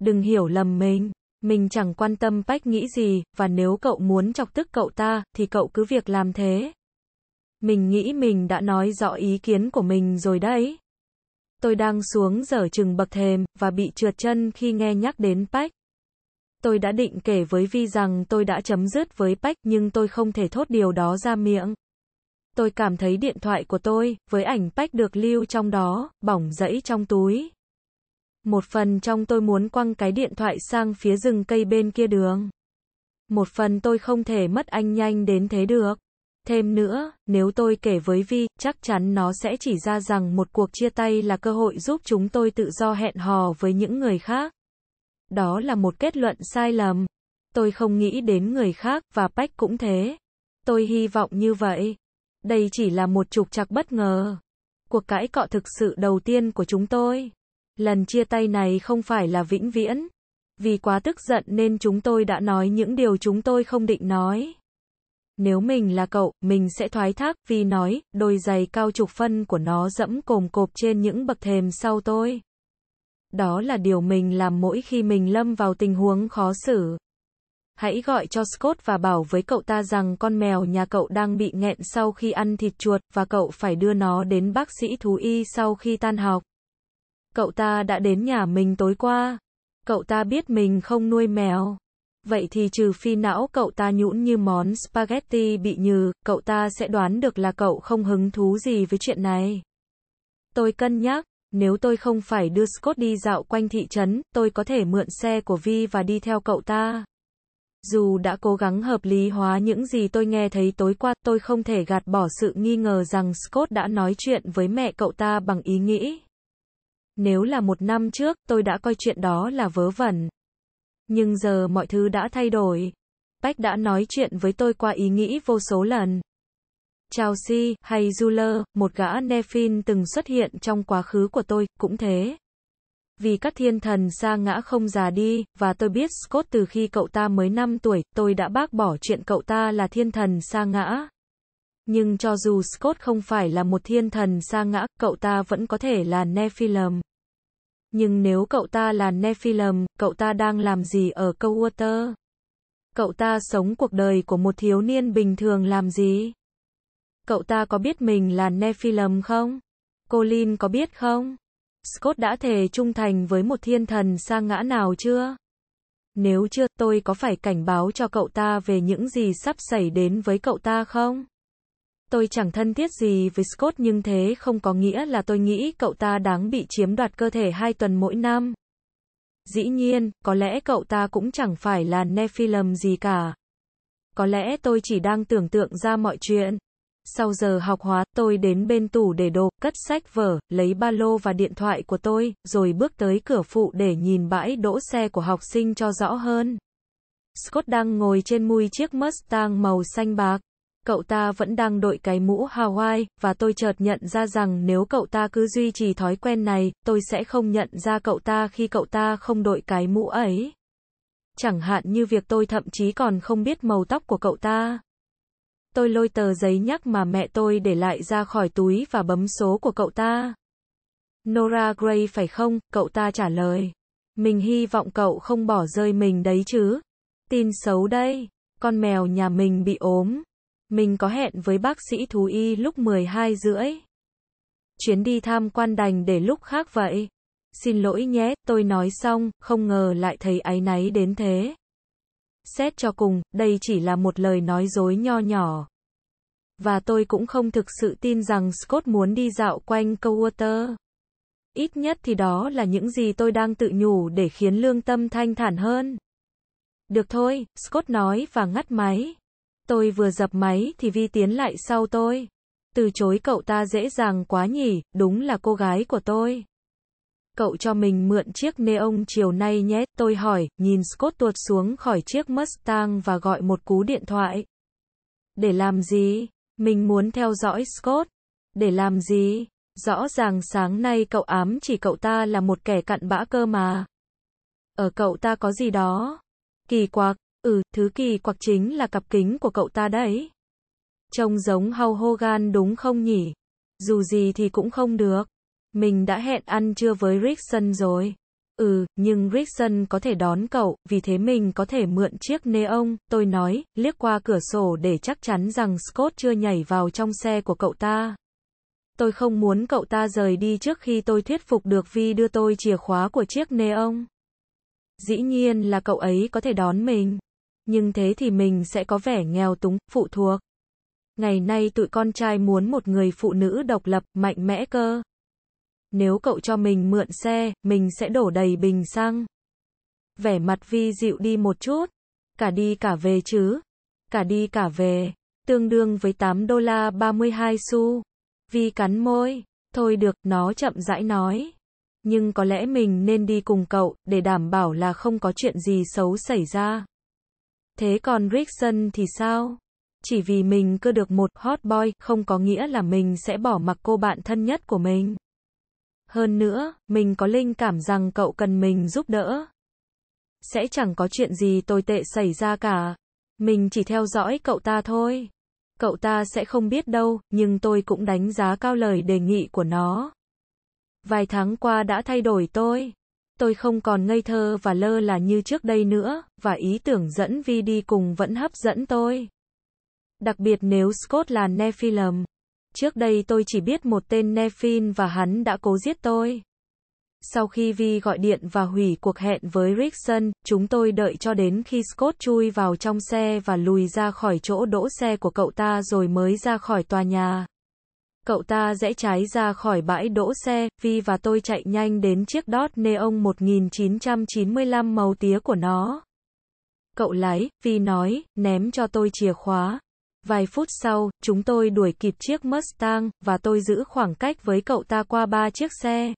Đừng hiểu lầm mình, mình chẳng quan tâm Pack nghĩ gì, và nếu cậu muốn chọc tức cậu ta, thì cậu cứ việc làm thế. Mình nghĩ mình đã nói rõ ý kiến của mình rồi đấy. Tôi đang xuống dở chừng bậc thềm, và bị trượt chân khi nghe nhắc đến Pack. Tôi đã định kể với Vi rằng tôi đã chấm dứt với Pack nhưng tôi không thể thốt điều đó ra miệng tôi cảm thấy điện thoại của tôi, với ảnh bách được lưu trong đó, bỏng rẫy trong túi. Một phần trong tôi muốn quăng cái điện thoại sang phía rừng cây bên kia đường. Một phần tôi không thể mất anh nhanh đến thế được. Thêm nữa, nếu tôi kể với Vi, chắc chắn nó sẽ chỉ ra rằng một cuộc chia tay là cơ hội giúp chúng tôi tự do hẹn hò với những người khác. Đó là một kết luận sai lầm. Tôi không nghĩ đến người khác, và Bách cũng thế. Tôi hy vọng như vậy. Đây chỉ là một trục trặc bất ngờ. Cuộc cãi cọ thực sự đầu tiên của chúng tôi. Lần chia tay này không phải là vĩnh viễn. Vì quá tức giận nên chúng tôi đã nói những điều chúng tôi không định nói. Nếu mình là cậu, mình sẽ thoái thác, vì nói, đôi giày cao chục phân của nó dẫm cồm cộp trên những bậc thềm sau tôi. Đó là điều mình làm mỗi khi mình lâm vào tình huống khó xử. Hãy gọi cho Scott và bảo với cậu ta rằng con mèo nhà cậu đang bị nghẹn sau khi ăn thịt chuột và cậu phải đưa nó đến bác sĩ thú y sau khi tan học. Cậu ta đã đến nhà mình tối qua. Cậu ta biết mình không nuôi mèo. Vậy thì trừ phi não cậu ta nhũn như món spaghetti bị nhừ, cậu ta sẽ đoán được là cậu không hứng thú gì với chuyện này. Tôi cân nhắc, nếu tôi không phải đưa Scott đi dạo quanh thị trấn, tôi có thể mượn xe của Vi và đi theo cậu ta dù đã cố gắng hợp lý hóa những gì tôi nghe thấy tối qua, tôi không thể gạt bỏ sự nghi ngờ rằng Scott đã nói chuyện với mẹ cậu ta bằng ý nghĩ. Nếu là một năm trước, tôi đã coi chuyện đó là vớ vẩn. Nhưng giờ mọi thứ đã thay đổi. Bách đã nói chuyện với tôi qua ý nghĩ vô số lần. Chelsea, hay Zuller, một gã Nefin từng xuất hiện trong quá khứ của tôi, cũng thế vì các thiên thần xa ngã không già đi, và tôi biết Scott từ khi cậu ta mới 5 tuổi, tôi đã bác bỏ chuyện cậu ta là thiên thần xa ngã. Nhưng cho dù Scott không phải là một thiên thần xa ngã, cậu ta vẫn có thể là Nephilim. Nhưng nếu cậu ta là Nephilim, cậu ta đang làm gì ở câu Water? Cậu ta sống cuộc đời của một thiếu niên bình thường làm gì? Cậu ta có biết mình là Nephilim không? Colin có biết không? Scott đã thề trung thành với một thiên thần sang ngã nào chưa? Nếu chưa, tôi có phải cảnh báo cho cậu ta về những gì sắp xảy đến với cậu ta không? Tôi chẳng thân thiết gì với Scott nhưng thế không có nghĩa là tôi nghĩ cậu ta đáng bị chiếm đoạt cơ thể hai tuần mỗi năm. Dĩ nhiên, có lẽ cậu ta cũng chẳng phải là Nephilim gì cả. Có lẽ tôi chỉ đang tưởng tượng ra mọi chuyện. Sau giờ học hóa, tôi đến bên tủ để đồ, cất sách vở, lấy ba lô và điện thoại của tôi, rồi bước tới cửa phụ để nhìn bãi đỗ xe của học sinh cho rõ hơn. Scott đang ngồi trên mui chiếc Mustang màu xanh bạc. Cậu ta vẫn đang đội cái mũ Hawaii, và tôi chợt nhận ra rằng nếu cậu ta cứ duy trì thói quen này, tôi sẽ không nhận ra cậu ta khi cậu ta không đội cái mũ ấy. Chẳng hạn như việc tôi thậm chí còn không biết màu tóc của cậu ta tôi lôi tờ giấy nhắc mà mẹ tôi để lại ra khỏi túi và bấm số của cậu ta. Nora Gray phải không? Cậu ta trả lời. Mình hy vọng cậu không bỏ rơi mình đấy chứ. Tin xấu đây. Con mèo nhà mình bị ốm. Mình có hẹn với bác sĩ thú y lúc 12 rưỡi. Chuyến đi tham quan đành để lúc khác vậy. Xin lỗi nhé, tôi nói xong, không ngờ lại thấy áy náy đến thế. Xét cho cùng, đây chỉ là một lời nói dối nho nhỏ. Và tôi cũng không thực sự tin rằng Scott muốn đi dạo quanh Coldwater. Ít nhất thì đó là những gì tôi đang tự nhủ để khiến lương tâm thanh thản hơn. Được thôi, Scott nói và ngắt máy. Tôi vừa dập máy thì Vi tiến lại sau tôi. Từ chối cậu ta dễ dàng quá nhỉ, đúng là cô gái của tôi cậu cho mình mượn chiếc neon chiều nay nhé, tôi hỏi, nhìn Scott tuột xuống khỏi chiếc Mustang và gọi một cú điện thoại. Để làm gì? Mình muốn theo dõi Scott. Để làm gì? Rõ ràng sáng nay cậu ám chỉ cậu ta là một kẻ cặn bã cơ mà. Ở cậu ta có gì đó? Kỳ quặc, ừ, thứ kỳ quặc chính là cặp kính của cậu ta đấy. Trông giống Hau Hogan đúng không nhỉ? Dù gì thì cũng không được. Mình đã hẹn ăn trưa với Rickson rồi. Ừ, nhưng Rickson có thể đón cậu, vì thế mình có thể mượn chiếc neon, tôi nói, liếc qua cửa sổ để chắc chắn rằng Scott chưa nhảy vào trong xe của cậu ta. Tôi không muốn cậu ta rời đi trước khi tôi thuyết phục được Vi đưa tôi chìa khóa của chiếc neon. Dĩ nhiên là cậu ấy có thể đón mình. Nhưng thế thì mình sẽ có vẻ nghèo túng, phụ thuộc. Ngày nay tụi con trai muốn một người phụ nữ độc lập, mạnh mẽ cơ. Nếu cậu cho mình mượn xe, mình sẽ đổ đầy bình xăng. Vẻ mặt vi dịu đi một chút. Cả đi cả về chứ. Cả đi cả về. Tương đương với 8 đô la 32 xu. Vi cắn môi. Thôi được, nó chậm rãi nói. Nhưng có lẽ mình nên đi cùng cậu, để đảm bảo là không có chuyện gì xấu xảy ra. Thế còn Rickson thì sao? Chỉ vì mình cứ được một hot boy, không có nghĩa là mình sẽ bỏ mặc cô bạn thân nhất của mình. Hơn nữa, mình có linh cảm rằng cậu cần mình giúp đỡ. Sẽ chẳng có chuyện gì tồi tệ xảy ra cả. Mình chỉ theo dõi cậu ta thôi. Cậu ta sẽ không biết đâu, nhưng tôi cũng đánh giá cao lời đề nghị của nó. Vài tháng qua đã thay đổi tôi. Tôi không còn ngây thơ và lơ là như trước đây nữa, và ý tưởng dẫn Vi đi cùng vẫn hấp dẫn tôi. Đặc biệt nếu Scott là Nephilim trước đây tôi chỉ biết một tên Nefin và hắn đã cố giết tôi. Sau khi Vi gọi điện và hủy cuộc hẹn với Rickson, chúng tôi đợi cho đến khi Scott chui vào trong xe và lùi ra khỏi chỗ đỗ xe của cậu ta rồi mới ra khỏi tòa nhà. Cậu ta rẽ trái ra khỏi bãi đỗ xe, Vi và tôi chạy nhanh đến chiếc đót Neon 1995 màu tía của nó. Cậu lái, Vi nói, ném cho tôi chìa khóa. Vài phút sau, chúng tôi đuổi kịp chiếc Mustang, và tôi giữ khoảng cách với cậu ta qua ba chiếc xe.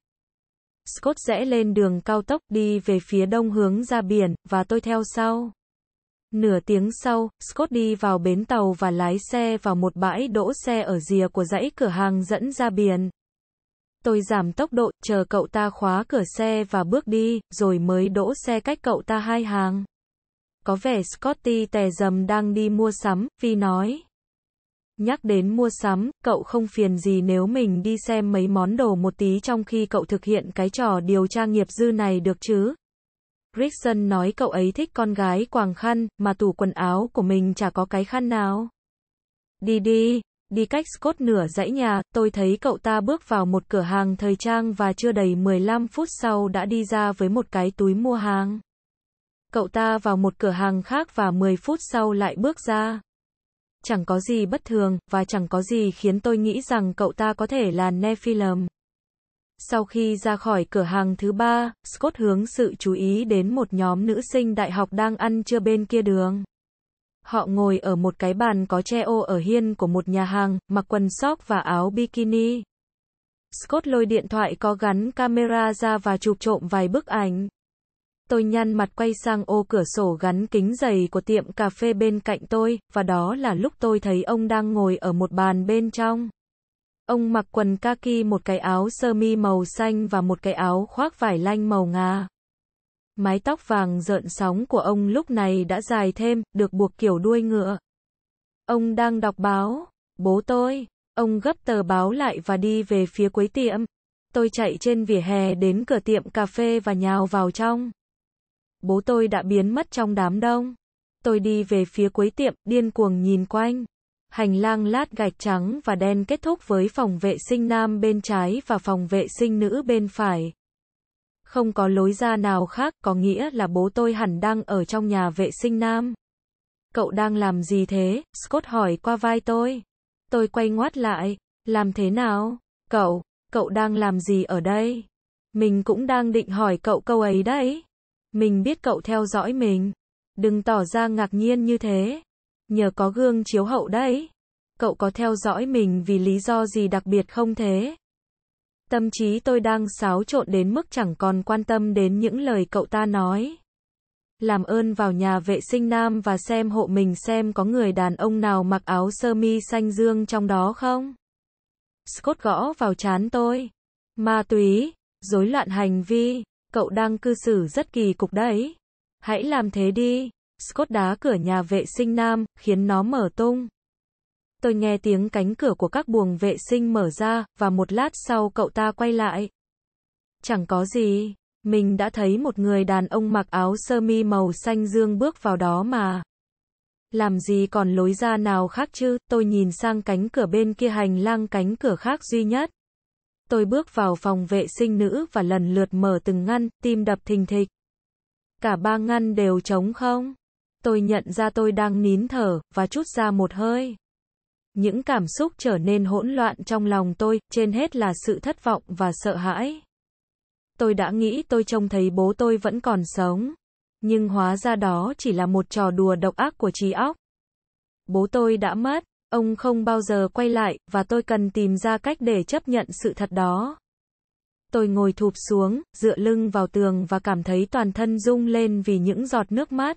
Scott rẽ lên đường cao tốc đi về phía đông hướng ra biển, và tôi theo sau. Nửa tiếng sau, Scott đi vào bến tàu và lái xe vào một bãi đỗ xe ở rìa của dãy cửa hàng dẫn ra biển. Tôi giảm tốc độ, chờ cậu ta khóa cửa xe và bước đi, rồi mới đỗ xe cách cậu ta hai hàng có vẻ Scotty tè dầm đang đi mua sắm, Phi nói. Nhắc đến mua sắm, cậu không phiền gì nếu mình đi xem mấy món đồ một tí trong khi cậu thực hiện cái trò điều tra nghiệp dư này được chứ. Rickson nói cậu ấy thích con gái quàng khăn, mà tủ quần áo của mình chả có cái khăn nào. Đi đi, đi cách Scott nửa dãy nhà, tôi thấy cậu ta bước vào một cửa hàng thời trang và chưa đầy 15 phút sau đã đi ra với một cái túi mua hàng cậu ta vào một cửa hàng khác và 10 phút sau lại bước ra. Chẳng có gì bất thường, và chẳng có gì khiến tôi nghĩ rằng cậu ta có thể là Nephilim. Sau khi ra khỏi cửa hàng thứ ba, Scott hướng sự chú ý đến một nhóm nữ sinh đại học đang ăn trưa bên kia đường. Họ ngồi ở một cái bàn có che ô ở hiên của một nhà hàng, mặc quần sóc và áo bikini. Scott lôi điện thoại có gắn camera ra và chụp trộm vài bức ảnh tôi nhăn mặt quay sang ô cửa sổ gắn kính dày của tiệm cà phê bên cạnh tôi, và đó là lúc tôi thấy ông đang ngồi ở một bàn bên trong. Ông mặc quần kaki một cái áo sơ mi màu xanh và một cái áo khoác vải lanh màu ngà. Mái tóc vàng rợn sóng của ông lúc này đã dài thêm, được buộc kiểu đuôi ngựa. Ông đang đọc báo. Bố tôi. Ông gấp tờ báo lại và đi về phía cuối tiệm. Tôi chạy trên vỉa hè đến cửa tiệm cà phê và nhào vào trong bố tôi đã biến mất trong đám đông. Tôi đi về phía cuối tiệm, điên cuồng nhìn quanh. Hành lang lát gạch trắng và đen kết thúc với phòng vệ sinh nam bên trái và phòng vệ sinh nữ bên phải. Không có lối ra nào khác, có nghĩa là bố tôi hẳn đang ở trong nhà vệ sinh nam. Cậu đang làm gì thế? Scott hỏi qua vai tôi. Tôi quay ngoắt lại. Làm thế nào? Cậu, cậu đang làm gì ở đây? Mình cũng đang định hỏi cậu câu ấy đấy. Mình biết cậu theo dõi mình. Đừng tỏ ra ngạc nhiên như thế. Nhờ có gương chiếu hậu đấy. Cậu có theo dõi mình vì lý do gì đặc biệt không thế? Tâm trí tôi đang xáo trộn đến mức chẳng còn quan tâm đến những lời cậu ta nói. Làm ơn vào nhà vệ sinh nam và xem hộ mình xem có người đàn ông nào mặc áo sơ mi xanh dương trong đó không. Scott gõ vào chán tôi. Ma túy, rối loạn hành vi cậu đang cư xử rất kỳ cục đấy. Hãy làm thế đi. Scott đá cửa nhà vệ sinh nam, khiến nó mở tung. Tôi nghe tiếng cánh cửa của các buồng vệ sinh mở ra, và một lát sau cậu ta quay lại. Chẳng có gì, mình đã thấy một người đàn ông mặc áo sơ mi màu xanh dương bước vào đó mà. Làm gì còn lối ra nào khác chứ, tôi nhìn sang cánh cửa bên kia hành lang cánh cửa khác duy nhất tôi bước vào phòng vệ sinh nữ và lần lượt mở từng ngăn, tim đập thình thịch. Cả ba ngăn đều trống không. Tôi nhận ra tôi đang nín thở, và chút ra một hơi. Những cảm xúc trở nên hỗn loạn trong lòng tôi, trên hết là sự thất vọng và sợ hãi. Tôi đã nghĩ tôi trông thấy bố tôi vẫn còn sống. Nhưng hóa ra đó chỉ là một trò đùa độc ác của trí óc. Bố tôi đã mất. Ông không bao giờ quay lại, và tôi cần tìm ra cách để chấp nhận sự thật đó. Tôi ngồi thụp xuống, dựa lưng vào tường và cảm thấy toàn thân rung lên vì những giọt nước mát,